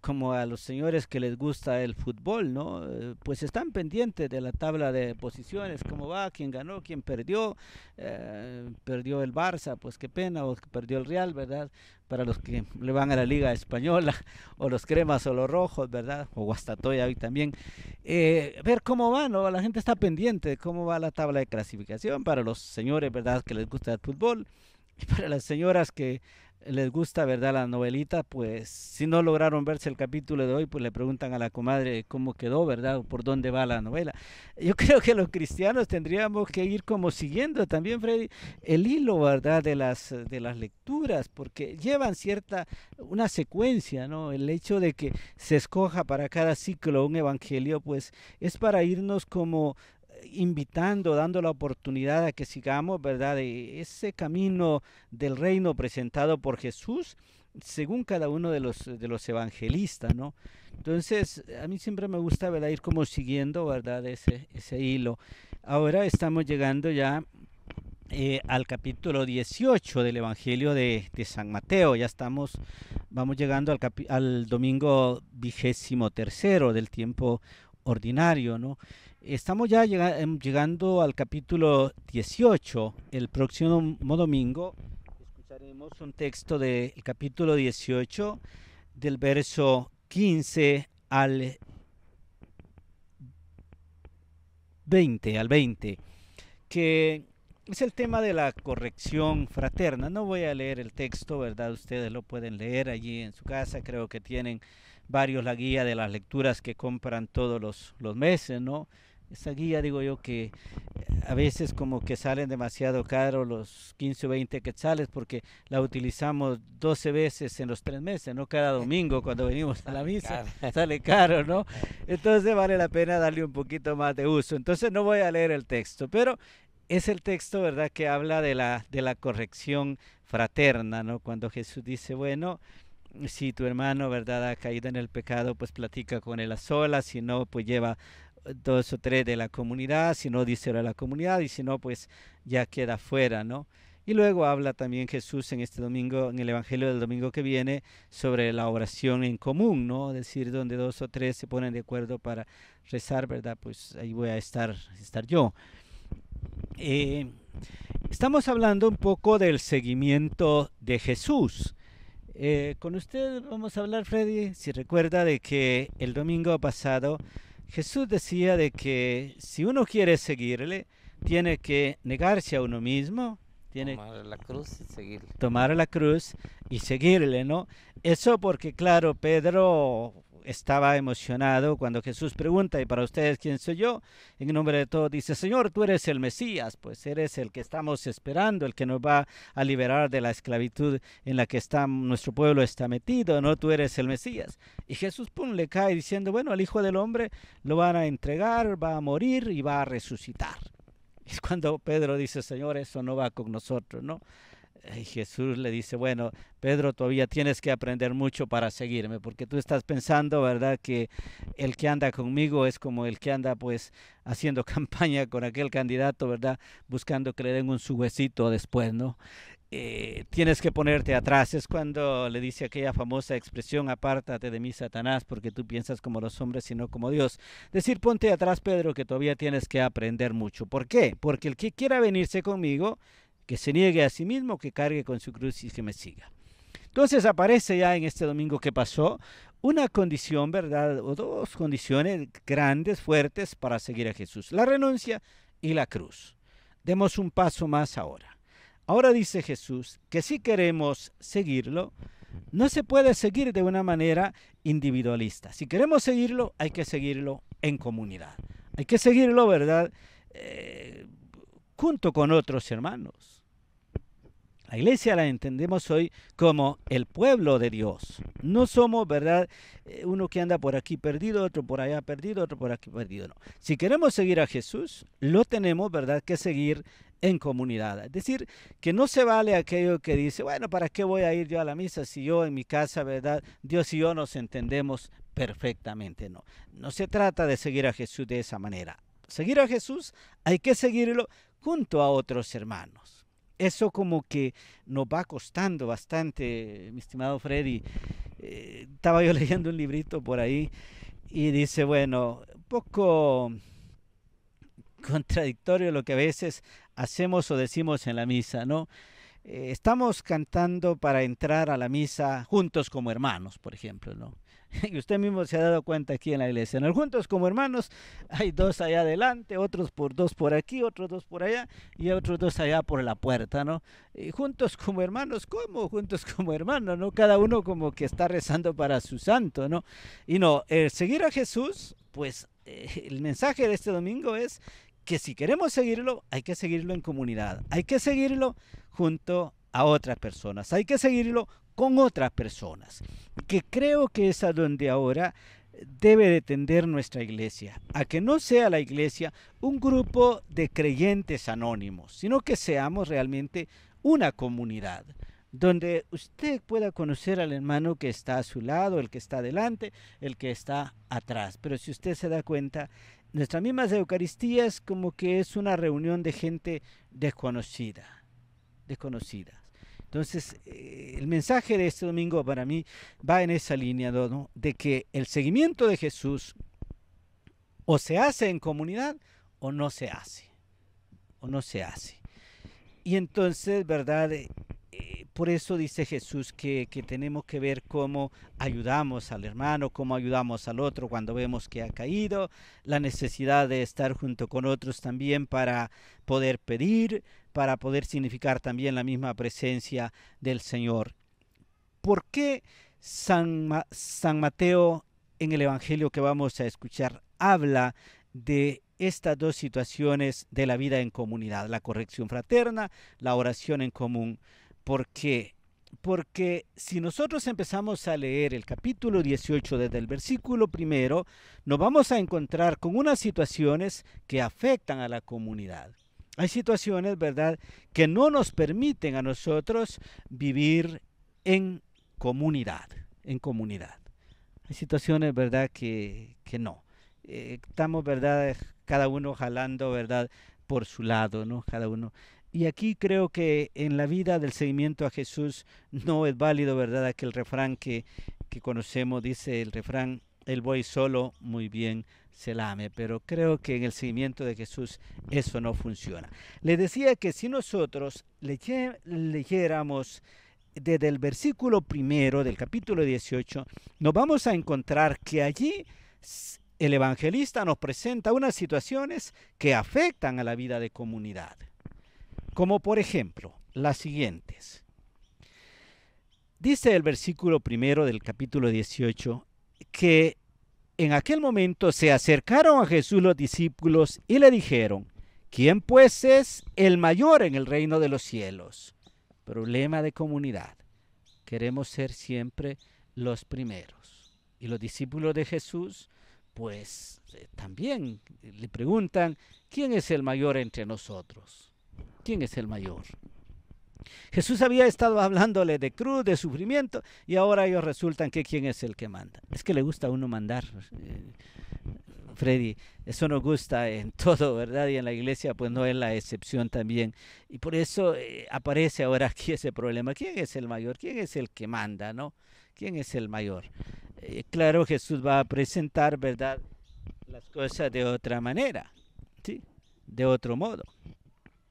como a los señores que les gusta el fútbol, ¿no? Eh, pues están pendientes de la tabla de posiciones, cómo va, quién ganó, quién perdió, eh, perdió el Barça, pues qué pena, o perdió el Real, ¿verdad? Para los que le van a la Liga Española, o los cremas o los rojos, ¿verdad? O Guastatoya hoy también. Eh, ver cómo va, ¿no? La gente está pendiente de cómo va la tabla de clasificación para los señores, ¿verdad? Que les gusta el fútbol y para las señoras que les gusta, ¿verdad?, la novelita, pues si no lograron verse el capítulo de hoy, pues le preguntan a la comadre cómo quedó, ¿verdad?, o por dónde va la novela. Yo creo que los cristianos tendríamos que ir como siguiendo también, Freddy, el hilo, ¿verdad?, de las, de las lecturas, porque llevan cierta, una secuencia, ¿no? El hecho de que se escoja para cada ciclo un evangelio, pues es para irnos como invitando, dando la oportunidad a que sigamos, ¿verdad? E, ese camino del reino presentado por Jesús según cada uno de los, de los evangelistas, ¿no? Entonces, a mí siempre me gusta, ¿verdad? Ir como siguiendo, ¿verdad? Ese, ese hilo. Ahora estamos llegando ya eh, al capítulo 18 del Evangelio de, San Mateo. Ya estamos, vamos llegando al, al domingo vigésimo tercero del tiempo ordinario, ¿no? Estamos ya em, llegando al capítulo 18. El próximo domingo escucharemos un texto del capítulo 18, del verso 15 al 20, al 20, que es el tema de la corrección fraterna. No voy a leer el texto, ¿verdad? Ustedes lo pueden leer allí en su casa, creo que tienen varios la guía de las lecturas que compran todos los, meses, ¿no? Esa guía, digo yo, que eh, a veces como que salen demasiado caros los 15 o 20 quetzales porque la utilizamos 12 veces en los tres meses, no cada domingo cuando venimos a la misa, sale caro, ¿no? Entonces vale la pena darle un poquito más de uso. Entonces no voy a leer el texto, pero es el texto, ¿verdad?, que habla de la, de la corrección fraterna, ¿no? Cuando Jesús dice, bueno, si tu hermano, ¿verdad?, ha caído en el pecado, pues platica con él a sola. si no, pues lleva eh, dos o tres de la comunidad, si no, dice a la comunidad, y si no, pues ya queda fuera, ¿no? Y luego habla también Jesús en este domingo, en el Evangelio del domingo que viene, sobre la oración en común, ¿no? Es decir, donde dos o tres se ponen de acuerdo para rezar, ¿verdad? Pues ahí voy a estar, estar yo. Eh, estamos hablando un poco del seguimiento de Jesús. Eh, con usted vamos a hablar, Freddy, si recuerda de que el domingo pasado Jesús decía de que si uno quiere seguirle, tiene que negarse a uno mismo, tiene tomar la cruz y seguirle. Tomar la cruz y seguirle, ¿no? Eso porque, claro, Pedro estaba emocionado cuando Jesús pregunta, ¿y para ustedes quién soy yo? En nombre de todos dice, Señor, tú eres el Mesías, pues eres el que estamos esperando, el que nos va a liberar de la esclavitud en la que está, nuestro pueblo está metido, ¿no? Tú eres el Mesías. Y Jesús, le cae diciendo, bueno, al Hijo del Hombre lo van a entregar, va a morir y va a resucitar. Es cuando Pedro dice, Señor, eso no va con nosotros, ¿no? Y eh, Jesús le dice, bueno, Pedro, todavía tienes que aprender mucho para seguirme, porque tú estás pensando, ¿verdad?, que el que anda conmigo es como el que anda, pues, haciendo campaña con aquel candidato, ¿verdad?, buscando que le den un subecito después, ¿no? Eh, tienes que ponerte atrás. Es cuando le dice aquella famosa expresión, apártate de mí, Satanás, porque tú piensas como los hombres y no como Dios. Decir, ponte atrás, Pedro, que todavía tienes que aprender mucho. ¿Por qué? Porque el que quiera venirse conmigo, que se niegue a sí mismo, que cargue con su cruz y que me siga. Entonces aparece ya en este domingo que pasó una condición, ¿verdad? O dos condiciones grandes, fuertes para seguir a Jesús. La renuncia y la cruz. Demos un paso más ahora. Ahora dice Jesús que si queremos seguirlo, no se puede seguir de una manera individualista. Si queremos seguirlo, hay que seguirlo en comunidad. Hay que seguirlo, ¿verdad? Eh, junto con otros hermanos la iglesia la entendemos hoy como el pueblo de Dios. No somos, ¿verdad? Eh, uno que anda por aquí perdido, otro por allá perdido, otro por aquí perdido. No. Si queremos seguir a Jesús, lo tenemos, ¿verdad?, que seguir en comunidad. Es decir, que no se vale aquello que dice, bueno, ¿para qué voy a ir yo a la misa si yo en mi casa, ¿verdad? Dios y yo nos entendemos perfectamente. No, no se trata de seguir a Jesús de esa manera. Seguir a Jesús hay que seguirlo junto a otros hermanos eso como que nos va costando bastante, mi estimado Freddy. Eh, estaba yo leyendo un librito por ahí y dice, bueno, un poco contradictorio lo que a veces hacemos o decimos en la misa, ¿no? Eh, estamos cantando para entrar a la misa juntos como hermanos, por ejemplo, ¿no? Y usted mismo se ha dado cuenta aquí en la iglesia. ¿no? juntos como hermanos, hay dos allá adelante, otros por dos por aquí, otros dos por allá y otros dos allá por la puerta, ¿no? Y juntos como hermanos, ¿cómo? Juntos como hermanos, ¿no? Cada uno como que está rezando para su santo, ¿no? Y no, el seguir a Jesús, pues eh, el mensaje de este domingo es que si queremos seguirlo, hay que seguirlo en comunidad, hay que seguirlo junto a otras personas, hay que seguirlo con otras personas, que creo que es a donde ahora debe de tender nuestra iglesia, a que no sea la iglesia un grupo de creyentes anónimos, sino que seamos realmente una comunidad donde usted pueda conocer al hermano que está a su lado, el que está adelante. el que está atrás. Pero si usted se da cuenta, nuestras mismas Es como que es una reunión de gente desconocida, desconocida. Entonces, eh, el mensaje de este domingo para mí va en esa línea, de que el seguimiento de Jesús o se hace en comunidad o no se hace, o no se hace. Y entonces, ¿verdad? Eh, por eso dice Jesús que, que, tenemos que ver cómo ayudamos al hermano, cómo ayudamos al otro cuando vemos que ha caído, la necesidad de estar junto con otros también para poder pedir, para poder significar también la misma presencia del Señor. ¿Por qué San, San Mateo en el Evangelio que vamos a escuchar habla de estas dos situaciones de la vida en comunidad, la corrección fraterna, la oración en común? ¿Por qué? porque si nosotros empezamos a leer el capítulo 18 desde el versículo primero, nos vamos a encontrar con unas situaciones que afectan a la comunidad. Hay situaciones, ¿verdad?, que no nos permiten a nosotros vivir en comunidad, en comunidad. Hay situaciones, ¿verdad?, que, no. Eh, estamos, ¿verdad?, cada uno jalando, ¿verdad?, por su lado, ¿no? Cada uno. Y aquí creo que en la vida del seguimiento a Jesús no es válido, ¿verdad?, aquel refrán que conocemos, dice el refrán, el buey solo muy bien se lame, pero creo que en el seguimiento de Jesús eso no funciona. Le decía que si nosotros leyéramos desde el versículo primero del capítulo 18, nos vamos a encontrar que allí el evangelista nos presenta unas situaciones que afectan a la vida de comunidad, como por ejemplo las siguientes. Dice el versículo primero del capítulo 18, que en aquel momento se acercaron a Jesús los discípulos y le dijeron, ¿quién pues es el mayor en el reino de los cielos? Problema de comunidad. Queremos ser siempre los primeros. Y los discípulos de Jesús, pues eh, también le preguntan, ¿quién es el mayor entre nosotros? ¿Quién es el mayor? Jesús había estado hablándole de cruz, de sufrimiento, y ahora ellos resultan que quién es el que manda. Es que le gusta a uno mandar. Eh, Freddy, eso nos gusta en todo, ¿verdad? Y en la iglesia pues no es la excepción también. Y por eso eh, aparece ahora aquí ese problema. ¿Quién es el mayor? ¿Quién es el que manda, no? ¿Quién es el mayor? Eh, claro, Jesús va a presentar, ¿verdad? Las cosas de otra manera, ¿sí? De otro modo.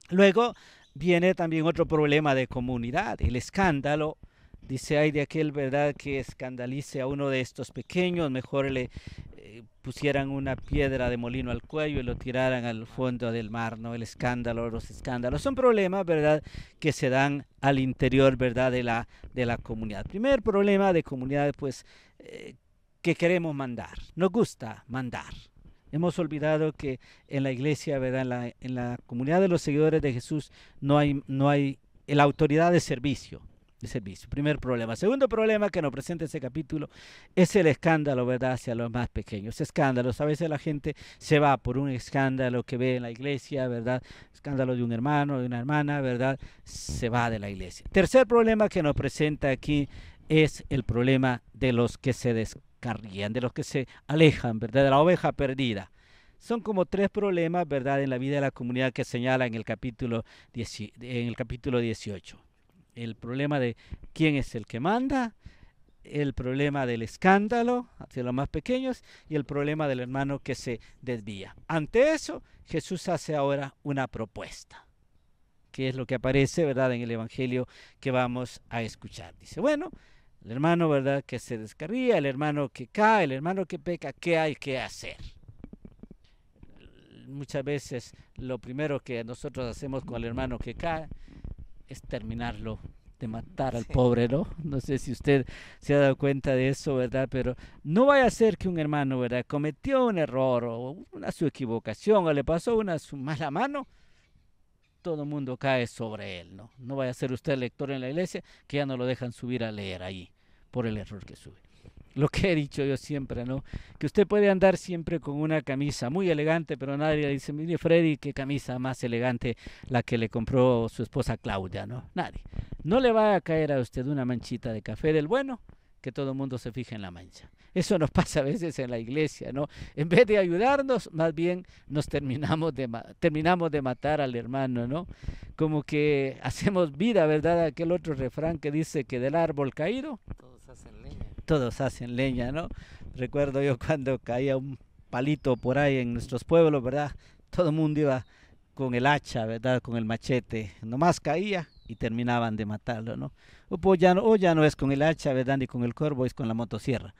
Luego viene también otro problema de comunidad, el escándalo. Dice, hay de aquel, ¿verdad?, que escandalice a uno de estos pequeños, mejor le eh, pusieran una piedra de molino al cuello y lo tiraran al fondo del mar, ¿no? El escándalo, los escándalos. Son problemas, ¿verdad?, que se dan al interior, ¿verdad?, de la, comunidad. Primer problema de comunidad, pues, eh, que queremos mandar, nos gusta mandar. Hemos olvidado que en la iglesia, ¿verdad? En la, comunidad de los seguidores de Jesús no hay, no hay la autoridad de servicio, de servicio. Primer problema. Segundo problema que nos presenta ese capítulo es el escándalo, ¿verdad?, hacia los más pequeños. Escándalos. A veces la gente se va por un escándalo que ve en la iglesia, ¿verdad? Escándalo de un hermano, de una hermana, ¿verdad? Se va de la iglesia. Tercer problema que nos presenta aquí es el problema de los que se des carrían, de los que se alejan, ¿verdad? De la oveja perdida. Son como tres problemas, ¿verdad?, en la vida de la comunidad que señala en el capítulo, en el capítulo 18. El problema de quién es el que manda, el problema del escándalo hacia los más pequeños y el problema del hermano que se desvía. Ante eso, Jesús hace ahora una propuesta, que es lo que aparece, ¿verdad?, en el Evangelio que vamos a escuchar. Dice, bueno, el hermano, ¿verdad? Que se descarría, el hermano que cae, el hermano que peca, ¿qué hay que hacer? Muchas veces lo primero que nosotros hacemos con el hermano que cae es terminarlo de matar al pobre, ¿no? No sé si usted se ha dado cuenta de eso, ¿verdad? Pero no vaya a ser que un hermano, ¿verdad? Cometió un error o una su equivocación o le pasó una su mala mano, todo el mundo cae sobre él, ¿no? No vaya a ser usted lector en la iglesia que ya no lo dejan subir a leer ahí por el error que sube. Lo que he dicho yo siempre, ¿no? Que usted puede andar siempre con una camisa muy elegante, pero nadie le dice, mire Freddy, qué camisa más elegante la que le compró su esposa Claudia, ¿no? Nadie. No le va a caer a usted una manchita de café del bueno, que todo el mundo se fije en la mancha. Eso nos pasa a veces en la iglesia, ¿no? En vez de ayudarnos, más bien nos terminamos de, terminamos de matar al hermano, ¿no? Como que hacemos vida, ¿verdad? Aquel otro refrán que dice que del árbol caído todos hacen leña. ¿no? Recuerdo yo cuando caía un palito por ahí en nuestros pueblos, ¿verdad? Todo el mundo iba con el hacha, ¿verdad? Con el machete. Nomás caía y terminaban de matarlo, ¿no? O, pues ya, no, ya no es con el hacha, ¿verdad? Ni con el corvo, es con la motosierra.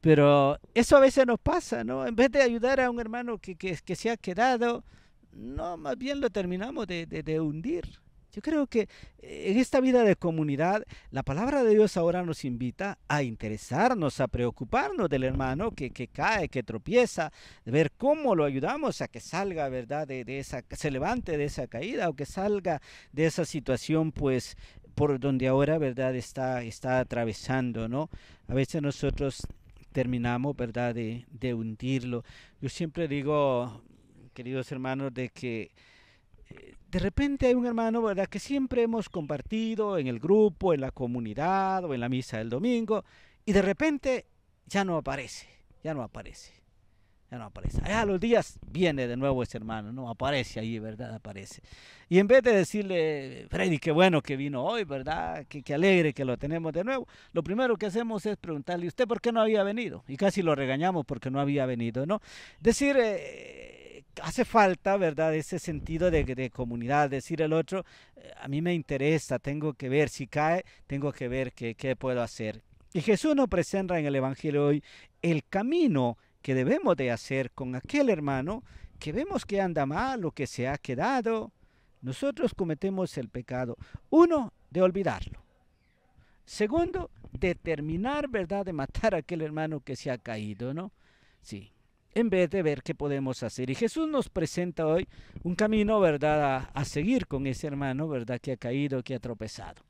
Pero eso a veces nos pasa, ¿no? En vez de ayudar a un hermano que, se ha quedado, no, más bien lo terminamos de hundir. Yo creo que eh, en esta vida de comunidad, la palabra de Dios ahora nos invita a interesarnos, a preocuparnos del hermano que, cae, que tropieza, de ver cómo lo ayudamos a que salga, ¿verdad? De, esa, se levante de esa caída o que salga de esa situación, pues, por donde ahora, ¿verdad? Está, está atravesando, ¿no? A veces nosotros terminamos, ¿verdad? de hundirlo. Yo siempre digo, queridos hermanos, de que de repente hay un hermano, ¿verdad?, que siempre hemos compartido en el grupo, en la comunidad o en la misa del domingo, y de repente ya no aparece, ya no aparece, ya no aparece. Allá a los días viene de nuevo ese hermano, no aparece ahí, ¿verdad? Aparece. Y en vez de decirle, Freddy, qué bueno que vino hoy, ¿verdad? que alegre que lo tenemos de nuevo, lo primero que hacemos es preguntarle, ¿usted por qué no había venido? Y casi lo regañamos porque no había venido, ¿no? Decir, eh, hace falta, ¿verdad? Ese sentido de, comunidad, decir al otro, eh, a mí me interesa, tengo que ver, si cae, tengo que ver qué, puedo hacer. Y Jesús nos presenta en el Evangelio hoy el camino que debemos de hacer con aquel hermano que vemos que anda mal o que se ha quedado. Nosotros cometemos el pecado, uno, de olvidarlo. Segundo, determinar, ¿verdad?, de matar a aquel hermano que se ha caído, ¿no? Sí, en vez de ver qué podemos hacer. Y Jesús nos presenta hoy un camino, ¿verdad?, a, seguir con ese hermano, ¿verdad?, que ha caído, que ha tropezado.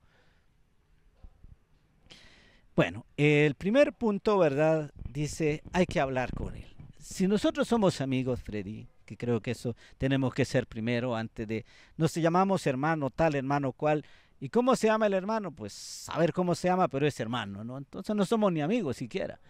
Bueno, el primer punto, ¿verdad? Dice, hay que hablar con él. Si nosotros somos amigos, Freddy, que creo que eso tenemos que ser primero antes de, nos llamamos hermano tal, hermano cual, ¿Y cómo se llama el hermano? Pues saber cómo se llama, pero es hermano, ¿no? Entonces no somos ni amigos siquiera.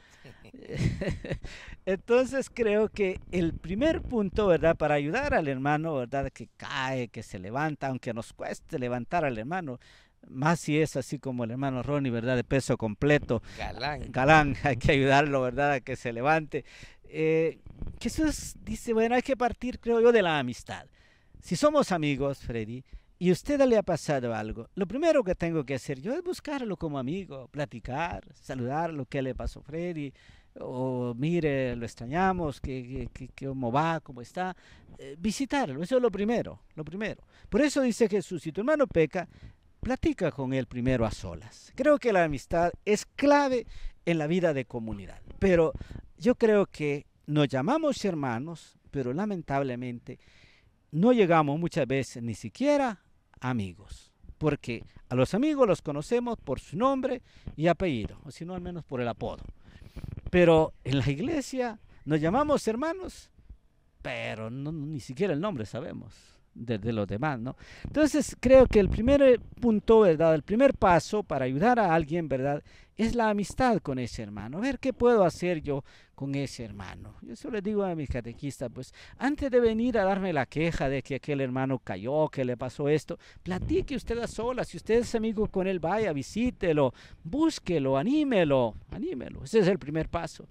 Entonces creo que el primer punto, ¿verdad? Para ayudar al hermano, ¿verdad? Que cae, que se levanta, aunque nos cueste levantar al hermano, más si es así como el hermano Ronnie, ¿verdad? De peso completo. Galán. Galán, hay que ayudarlo, ¿verdad? A que se levante. Eh, Jesús dice, bueno, hay que partir, creo yo, de la amistad. Si somos amigos, Freddy, y a usted le ha pasado algo, lo primero que tengo que hacer yo es buscarlo como amigo, platicar, saludar lo que le pasó a Freddy, o mire, lo extrañamos, que, cómo va, cómo está, eh, visitarlo, eso es lo primero, lo primero. Por eso dice Jesús, si tu hermano peca, platica con él primero a solas. Creo que la amistad es clave en la vida de comunidad, pero yo creo que nos llamamos hermanos, pero lamentablemente no llegamos muchas veces ni siquiera amigos. Porque a los amigos los conocemos por su nombre y apellido, o si no, al menos por el apodo. Pero en la iglesia nos llamamos hermanos, pero ni siquiera el nombre sabemos de, los demás, ¿no? Entonces creo que el primer eh, punto, ¿verdad? El primer paso para ayudar a alguien, ¿verdad? es la amistad con ese hermano, ver qué puedo hacer yo con ese hermano. Yo solo le digo a mis catequistas, pues antes de venir a darme la queja de que aquel hermano cayó, que le pasó esto, platique usted a solas, si usted es amigo con él, vaya, visítelo, búsquelo, anímelo, anímelo. Ese es el primer paso.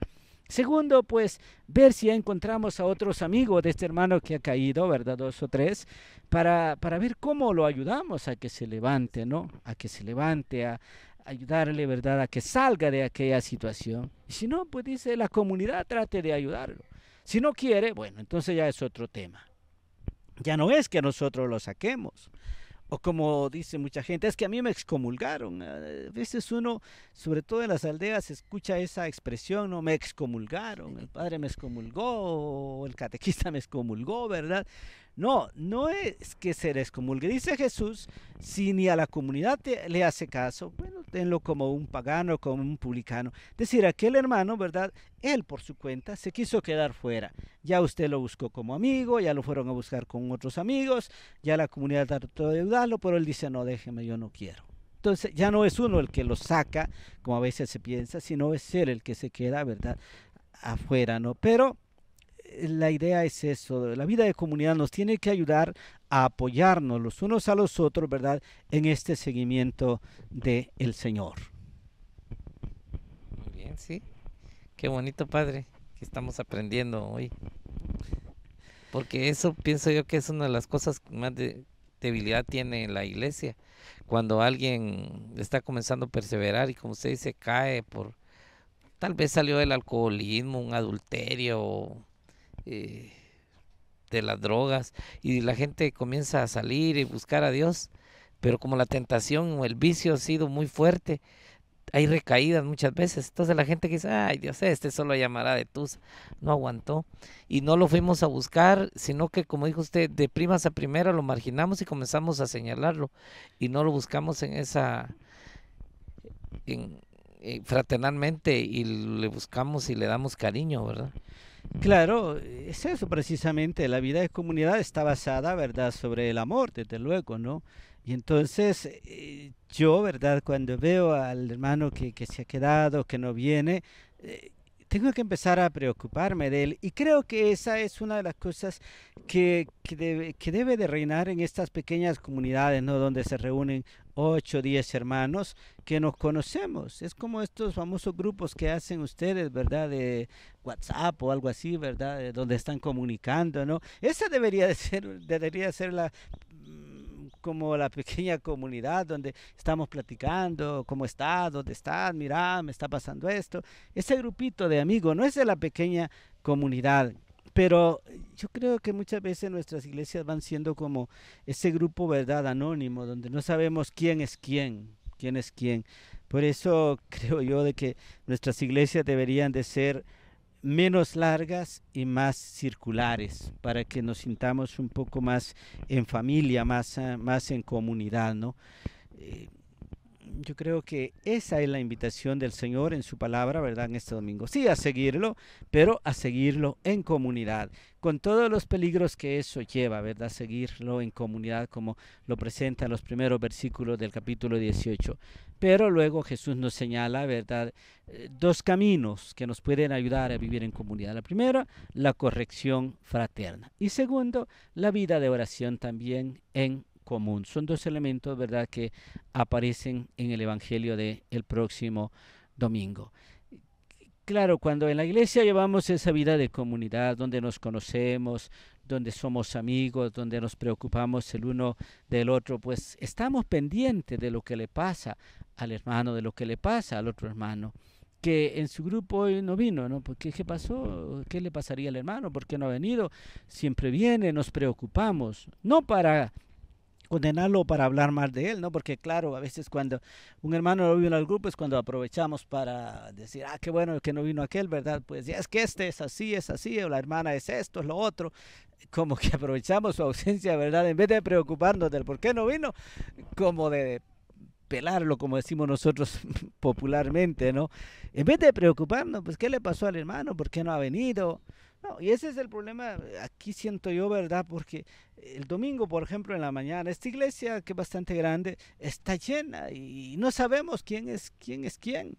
Segundo, pues ver si encontramos a otros amigos de este hermano que ha caído, ¿verdad? Dos o tres, para, para ver cómo lo ayudamos a que se levante, ¿no? A que se levante, a, ayudarle, ¿verdad?, a que salga de aquella situación. si no, pues dice, la comunidad trate de ayudarlo. Si no quiere, bueno, entonces ya es otro tema. Ya no es que nosotros lo saquemos. O como dice mucha gente, es que a mí me excomulgaron. Ah, a veces uno, sobre todo en las aldeas, escucha esa expresión, no me excomulgaron, el padre me excomulgó, el catequista me excomulgó, ¿verdad? No, no es que se excomulgue. Dice Jesús, si ni a la comunidad le hace caso, bueno, trátenlo como un pagano, como un publicano. Es decir, aquel hermano, ¿verdad? Él por su cuenta se quiso quedar fuera. Ya usted lo buscó como amigo, ya lo fueron a buscar con otros amigos, ya la comunidad trató de ayudarlo, pero él dice, no, déjeme, yo no quiero. Entonces ya no es uno el que lo saca, como a veces se piensa, sino es él el que se queda, ¿verdad? Afuera, ¿no? Pero eh, la idea es eso, la vida de comunidad nos tiene que ayudar apoyarnos los unos a los otros, ¿verdad?, en este seguimiento del el Señor. Muy bien, sí. Qué bonito, Padre, que estamos aprendiendo hoy. Porque eso pienso yo que es una de las cosas más de debilidad tiene la iglesia. Cuando alguien está comenzando a perseverar y como usted dice, cae por... Tal vez salió del alcoholismo, un adulterio, eh, de las drogas y la gente comienza a salir y buscar a Dios, pero como la tentación o el vicio ha sido muy fuerte, hay recaídas muchas veces. Entonces la gente que dice, ay Dios, este solo llamará de tus, no aguantó. Y no lo fuimos a buscar, sino que como dijo usted, de primas a primera lo marginamos y comenzamos a señalarlo. Y no lo buscamos en esa, eh, fraternalmente y le buscamos y le damos cariño, ¿verdad? Claro, es eso precisamente, la vida de comunidad está basada, ¿verdad?, sobre el amor, desde luego, ¿no? Y entonces eh, yo, ¿verdad?, cuando veo al hermano que, se ha quedado, que no viene, eh, tengo que empezar a preocuparme de él. Y creo que esa es una de las cosas que, debe, que debe de reinar en estas pequeñas comunidades, ¿no? Donde se reúnen 8, diez hermanos que nos conocemos. Es como estos famosos grupos que hacen ustedes, ¿verdad? De WhatsApp o algo así, ¿verdad? Eh, donde están comunicando, ¿no? Esa debería de ser, debería ser la mm, como la pequeña comunidad donde estamos platicando, cómo está, dónde está, mira, me está pasando esto. Ese grupito de amigos no es de la pequeña comunidad pero eh, yo creo que muchas veces nuestras iglesias van siendo como ese grupo, ¿verdad?, anónimo, donde no sabemos quién es quién, quién es quién. Por eso creo yo de que nuestras iglesias deberían de ser menos largas y más circulares para que nos sintamos un poco más en familia, más, ah, más en comunidad, ¿no? Eh, yo creo que esa es la invitación del Señor en su palabra, ¿verdad? En este domingo. Sí, a seguirlo, pero a seguirlo en comunidad, con todos los peligros que eso lleva, ¿verdad? Seguirlo en comunidad como lo presentan los primeros versículos del capítulo 18. Pero luego Jesús nos señala, ¿verdad? Eh, dos caminos que nos pueden ayudar a vivir en comunidad. La primera, la corrección fraterna. Y segundo, la vida de oración también en común. Son dos elementos, ¿verdad?, que aparecen en el Evangelio del próximo domingo. Claro, cuando en la iglesia llevamos esa vida de comunidad, donde nos conocemos, donde somos amigos, donde nos preocupamos el uno del otro, pues estamos pendientes de lo que le pasa al hermano, de lo que le pasa al otro hermano que en su grupo hoy no vino, ¿no? Pues, ¿Qué, ¿Qué pasó? ¿Qué le pasaría al hermano? ¿Por qué no ha venido? Siempre viene, nos preocupamos, no para condenarlo para hablar más de él, ¿no? Porque claro, a veces cuando un hermano no vino al grupo es cuando aprovechamos para decir, ah, qué bueno que no vino aquel, ¿verdad? Pues ya es que este es así, es así, o la hermana es esto, es lo otro. Como que aprovechamos su ausencia, ¿verdad? En vez de preocuparnos del por qué no vino, como de pelarlo, como decimos nosotros popularmente, ¿no? En vez de preocuparnos, pues, ¿qué le pasó al hermano? ¿Por qué no ha venido? y ese es el problema, eh, aquí siento yo, ¿verdad? Porque el domingo, por ejemplo, en la mañana, esta iglesia que es bastante grande, está llena y no sabemos quién es quién es quién.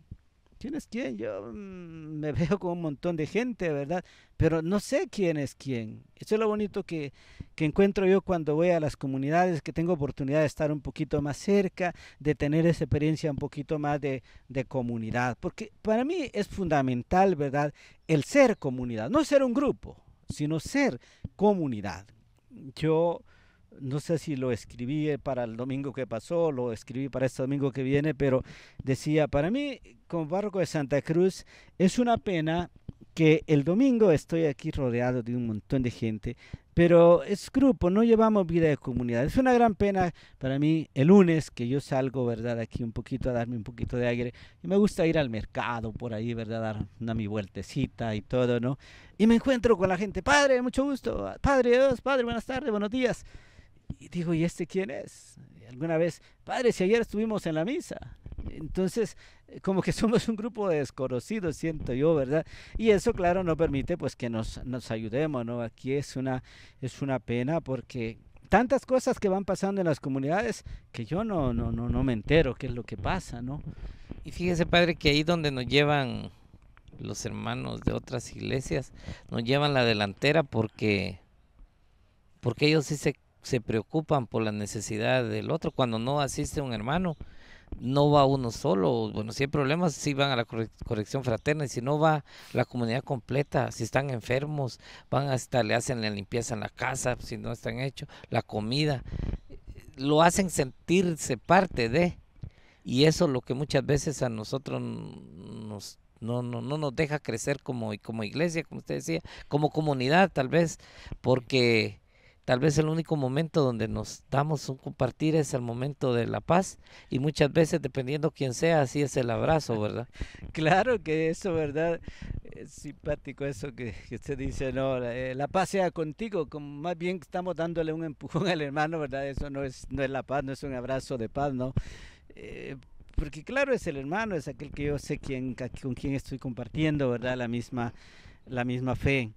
¿Quién es quién? Yo mm, me veo con un montón de gente, ¿verdad? Pero no sé quién es quién. Eso es lo bonito que, encuentro yo cuando voy a las comunidades, que tengo oportunidad de estar un poquito más cerca, de tener esa experiencia un poquito más de, de comunidad. Porque para mí es fundamental, ¿verdad? El ser comunidad. No ser un grupo, sino ser comunidad. Yo no sé si lo escribí eh, para el domingo que pasó, lo escribí para este domingo que viene, pero decía, para mí, como barco de Santa Cruz, es una pena que el domingo estoy aquí rodeado de un montón de gente, pero es grupo, no llevamos vida de comunidad. Es una gran pena para mí el lunes que yo salgo, ¿verdad? Aquí un poquito a darme un poquito de aire. Y me gusta ir al mercado por ahí, ¿verdad? Dar una mi vueltecita y todo, ¿no? Y me encuentro con la gente, padre, mucho gusto, padre Dios, padre, buenas tardes, buenos días. Y digo, ¿y este quién es? alguna vez, padre, si ayer estuvimos en la misa. Entonces, eh, como que somos un grupo desconocido, siento yo, ¿verdad? Y eso, claro, no permite pues que nos, nos ayudemos, ¿no? Aquí es una, es una pena porque tantas cosas que van pasando en las comunidades que yo no, no, no, no me entero qué es lo que pasa, ¿no? Y fíjese, padre, que ahí donde nos llevan los hermanos de otras iglesias, nos llevan la delantera porque, porque ellos sí se se preocupan por la necesidad del otro. Cuando no asiste un hermano, no va uno solo. Bueno, si hay problemas, sí van a la corrección fraterna y si no va la comunidad completa, si están enfermos, van hasta le hacen la limpieza en la casa, si no están hechos, la comida. Lo hacen sentirse parte de. Y eso es lo que muchas veces a nosotros nos no, no, nos deja crecer como, como iglesia, como usted decía, como comunidad tal vez, porque Tal vez el único momento donde nos damos un compartir es el momento de la paz y muchas veces, dependiendo quién sea, así es el abrazo, ¿verdad? Claro que eso, ¿verdad? Es simpático eso que, que usted dice, no, eh, la paz sea contigo, como más bien estamos dándole un empujón al hermano, ¿verdad? Eso no es, no es la paz, no es un abrazo de paz, ¿no? Eh, porque claro, es el hermano, es aquel que yo sé quién, con quién estoy compartiendo, ¿verdad? La misma, la misma fe.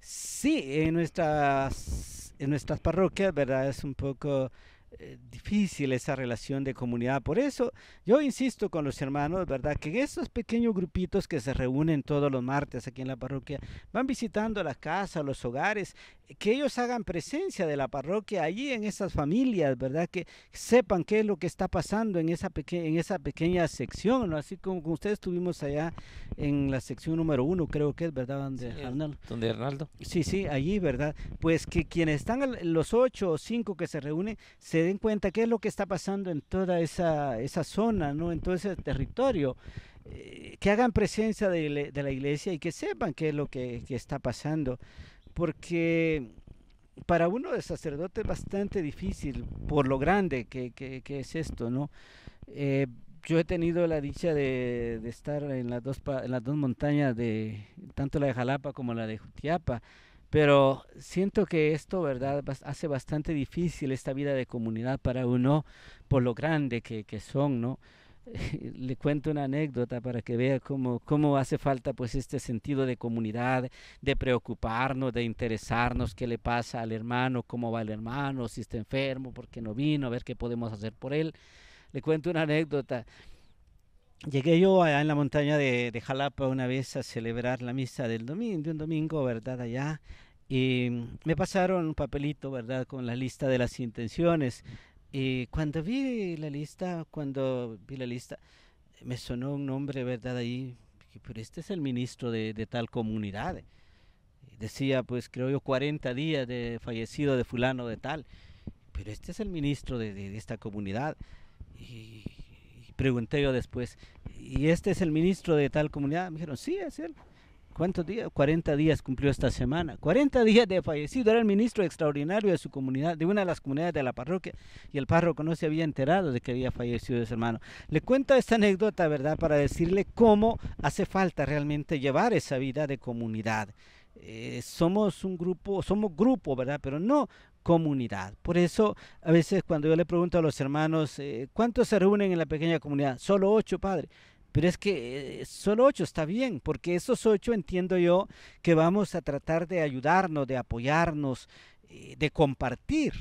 Sí, en nuestras en nuestras parroquias, ¿verdad? Es un poco eh, difícil esa relación de comunidad. Por eso yo insisto con los hermanos, ¿verdad? Que esos pequeños grupitos que se reúnen todos los martes aquí en la parroquia, van visitando las casas, los hogares, que ellos hagan presencia de la parroquia allí en esas familias, ¿verdad? Que sepan qué es lo que está pasando en esa, pequeña en esa pequeña sección, Así como ustedes estuvimos allá en la sección número uno, creo que es, ¿verdad? Donde Arnaldo. Donde Arnaldo. Sí, sí, allí, ¿verdad? Pues que quienes están los ocho o cinco que se reúnen, se den cuenta qué es lo que está pasando en toda esa, esa zona, ¿no? en todo ese territorio, eh, que hagan presencia de, la iglesia y que sepan qué es lo que, está pasando, porque para uno de sacerdote es bastante difícil por lo grande que, es esto, ¿no? Eh, yo he tenido la dicha de, estar en las dos, las dos montañas, de, tanto la de Jalapa como la de Jutiapa. Pero siento que esto, ¿verdad?, hace bastante difícil esta vida de comunidad para uno por lo grande que, son, ¿no? Le cuento una anécdota para que vea cómo, hace falta pues este sentido de comunidad, de preocuparnos, de interesarnos qué le pasa al hermano, cómo va el hermano, si está enfermo, por qué no vino, a ver qué podemos hacer por él. Le cuento una anécdota. Llegué yo allá en la montaña de, Jalapa una vez a celebrar la misa del domingo, de un domingo, ¿verdad? Allá y me pasaron un papelito, ¿verdad?, con la lista de las intenciones. Y cuando vi la lista, cuando vi la lista, me sonó un nombre, ¿verdad?, ahí, pero este es el ministro de, de tal comunidad. Decía, pues creo yo, 40 días de fallecido de fulano de tal. Pero este es el ministro de, esta comunidad. Y, y pregunté yo después, ¿y este es el ministro de tal comunidad? Me dijeron, sí, es él. ¿Cuántos días? 40 días cumplió esta semana. 40 días de fallecido. Era el ministro extraordinario de su comunidad, de una de las comunidades de la parroquia. Y el párroco no se había enterado de que había fallecido ese hermano. Le cuento esta anécdota, ¿verdad? Para decirle cómo hace falta realmente llevar esa vida de comunidad. Eh, somos un grupo, somos grupo, ¿verdad? Pero no comunidad. Por eso, a veces cuando yo le pregunto a los hermanos, eh, ¿cuántos se reúnen en la pequeña comunidad? Solo ocho, padres. Pero es que eh, son solo ocho está bien, porque esos ocho entiendo yo que vamos a tratar de ayudarnos, de apoyarnos, eh, de compartir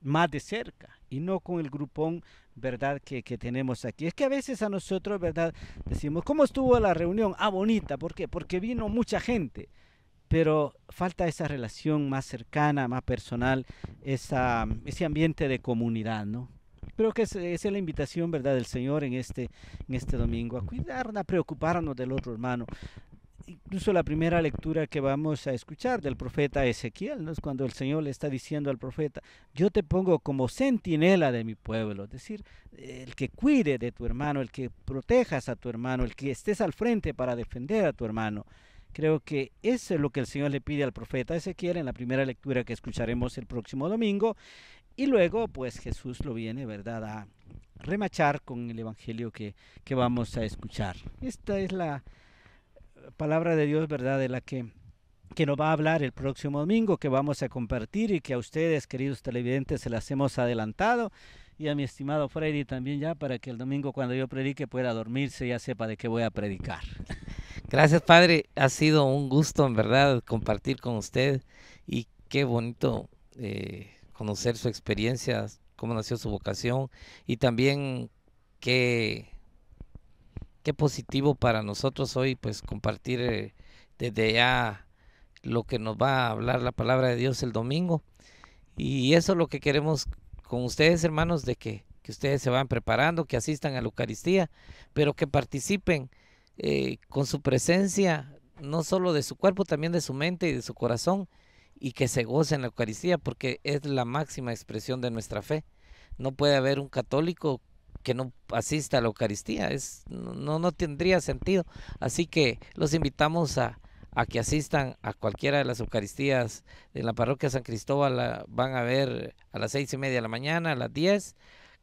más de cerca y no con el grupón, ¿verdad?, que, tenemos aquí. Es que a veces a nosotros, ¿verdad?, decimos, ¿cómo estuvo la reunión? Ah, bonita, ¿por qué? Porque vino mucha gente, pero falta esa relación más cercana, más personal, esa, ese ambiente de comunidad, ¿no? Creo que esa es la invitación, ¿verdad?, del Señor en este, en este domingo, a cuidarnos, a preocuparnos del otro hermano incluso la primera lectura que vamos a escuchar del profeta Ezequiel, ¿no? es cuando el Señor le está diciendo al profeta, yo te pongo como centinela de mi pueblo, es decir, el que cuide de tu hermano, el que protejas a tu hermano, el que estés al frente para defender a tu hermano. Creo que eso es lo que el Señor le pide al profeta Ezequiel en la primera lectura que escucharemos el próximo domingo. Y luego, pues Jesús lo viene, ¿verdad?, a remachar con el Evangelio que, vamos a escuchar. Esta es la palabra de Dios, ¿verdad?, de la que que nos va a hablar el próximo domingo, que vamos a compartir y que a ustedes, queridos televidentes, se las hemos adelantado. Y a mi estimado Freddy también ya, para que el domingo cuando yo predique pueda dormirse y ya sepa de qué voy a predicar. Gracias, Padre. Ha sido un gusto, en verdad, compartir con usted. Y qué bonito eh, conocer su experiencia, cómo nació su vocación y también qué, qué positivo para nosotros hoy pues compartir eh, desde ya lo que nos va a hablar la palabra de Dios el domingo. Y eso es lo que queremos con ustedes, hermanos, de que, que ustedes se van preparando, que asistan a la Eucaristía, pero que participen eh, con su presencia, no solo de su cuerpo, también de su mente y de su corazón, y que se goce en la Eucaristía porque es la máxima expresión de nuestra fe. No puede haber un católico que no asista a la Eucaristía, es, no, no tendría sentido. Así que los invitamos a, que asistan a cualquiera de las Eucaristías de la parroquia San Cristóbal. van a ver a las seis y media de la mañana, a las diez,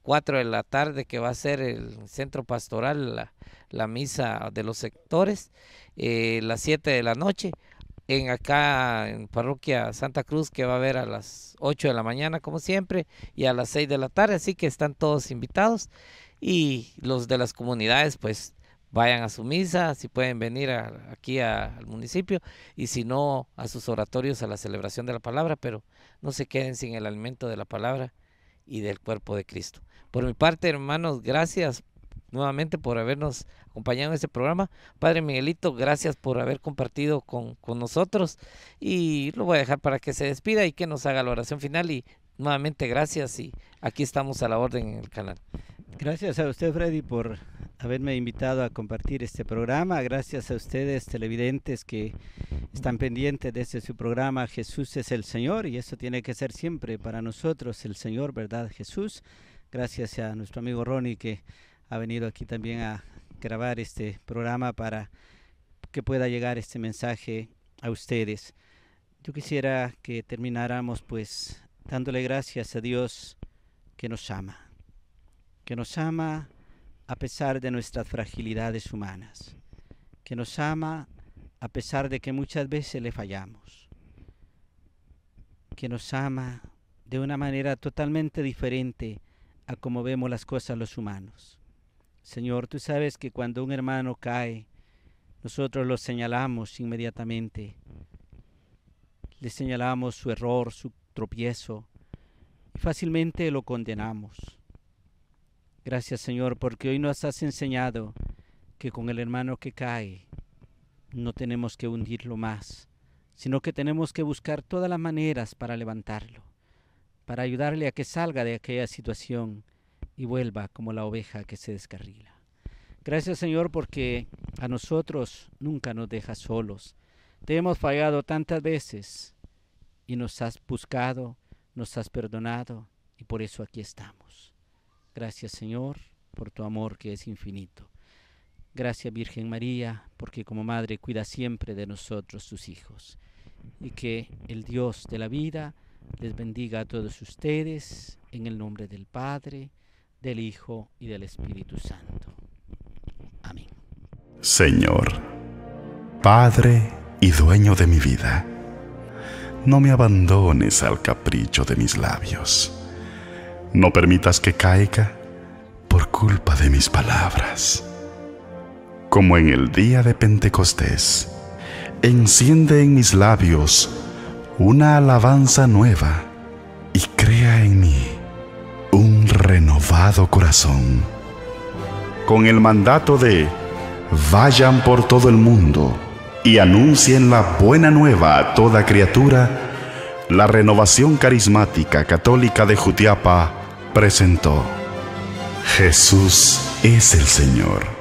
cuatro de la tarde, que va a ser el centro pastoral, la, misa de los sectores, eh, las siete de la noche en acá en Parroquia Santa Cruz que va a haber a las 8 de la mañana como siempre y a las 6 de la tarde, así que están todos invitados y los de las comunidades pues vayan a su misa, si pueden venir aquí al municipio y si no a sus oratorios a la celebración de la palabra, pero no se queden sin el alimento de la palabra y del cuerpo de Cristo. Por mi parte, hermanos, gracias nuevamente por habernos acompañado en este programa. Padre Miguelito, gracias por haber compartido con, con nosotros y lo voy a dejar para que se despida y que nos haga la oración final y nuevamente gracias y aquí estamos a la orden en el canal. Gracias a usted Freddy por haberme invitado a compartir este programa. Gracias a ustedes, televidentes, que están pendientes de este su programa. Jesús es el Señor y eso tiene que ser siempre para nosotros el Señor, ¿verdad? Jesús. Gracias a nuestro amigo Ronnie que ha venido aquí también a grabar este programa para que pueda llegar este mensaje a ustedes. Yo quisiera que termináramos pues dándole gracias a Dios que nos ama, que nos ama a pesar de nuestras fragilidades humanas, que nos ama a pesar de que muchas veces le fallamos, que nos ama de una manera totalmente diferente a como vemos las cosas los humanos. Señor, tú sabes que cuando un hermano cae, nosotros lo señalamos inmediatamente. Le señalamos su error, su tropiezo, y fácilmente lo condenamos. Gracias Señor, porque hoy nos has enseñado que con el hermano que cae no tenemos que hundirlo más, sino que tenemos que buscar todas las maneras para levantarlo, para ayudarle a que salga de aquella situación y vuelva como la oveja que se descarrila. Gracias Señor porque a nosotros nunca nos dejas solos. Te hemos fallado tantas veces y nos has buscado, nos has perdonado y por eso aquí estamos. Gracias Señor por tu amor que es infinito. Gracias Virgen María porque como Madre cuida siempre de nosotros sus hijos. Y que el Dios de la vida les bendiga a todos ustedes en el nombre del Padre del Hijo y del Espíritu Santo. Amén. Señor, Padre y dueño de mi vida, no me abandones al capricho de mis labios. No permitas que caiga por culpa de mis palabras. Como en el día de Pentecostés, enciende en mis labios una alabanza nueva y crea corazón, con el mandato de vayan por todo el mundo y anuncien la buena nueva a toda criatura, la renovación carismática católica de Jutiapa presentó Jesús es el Señor.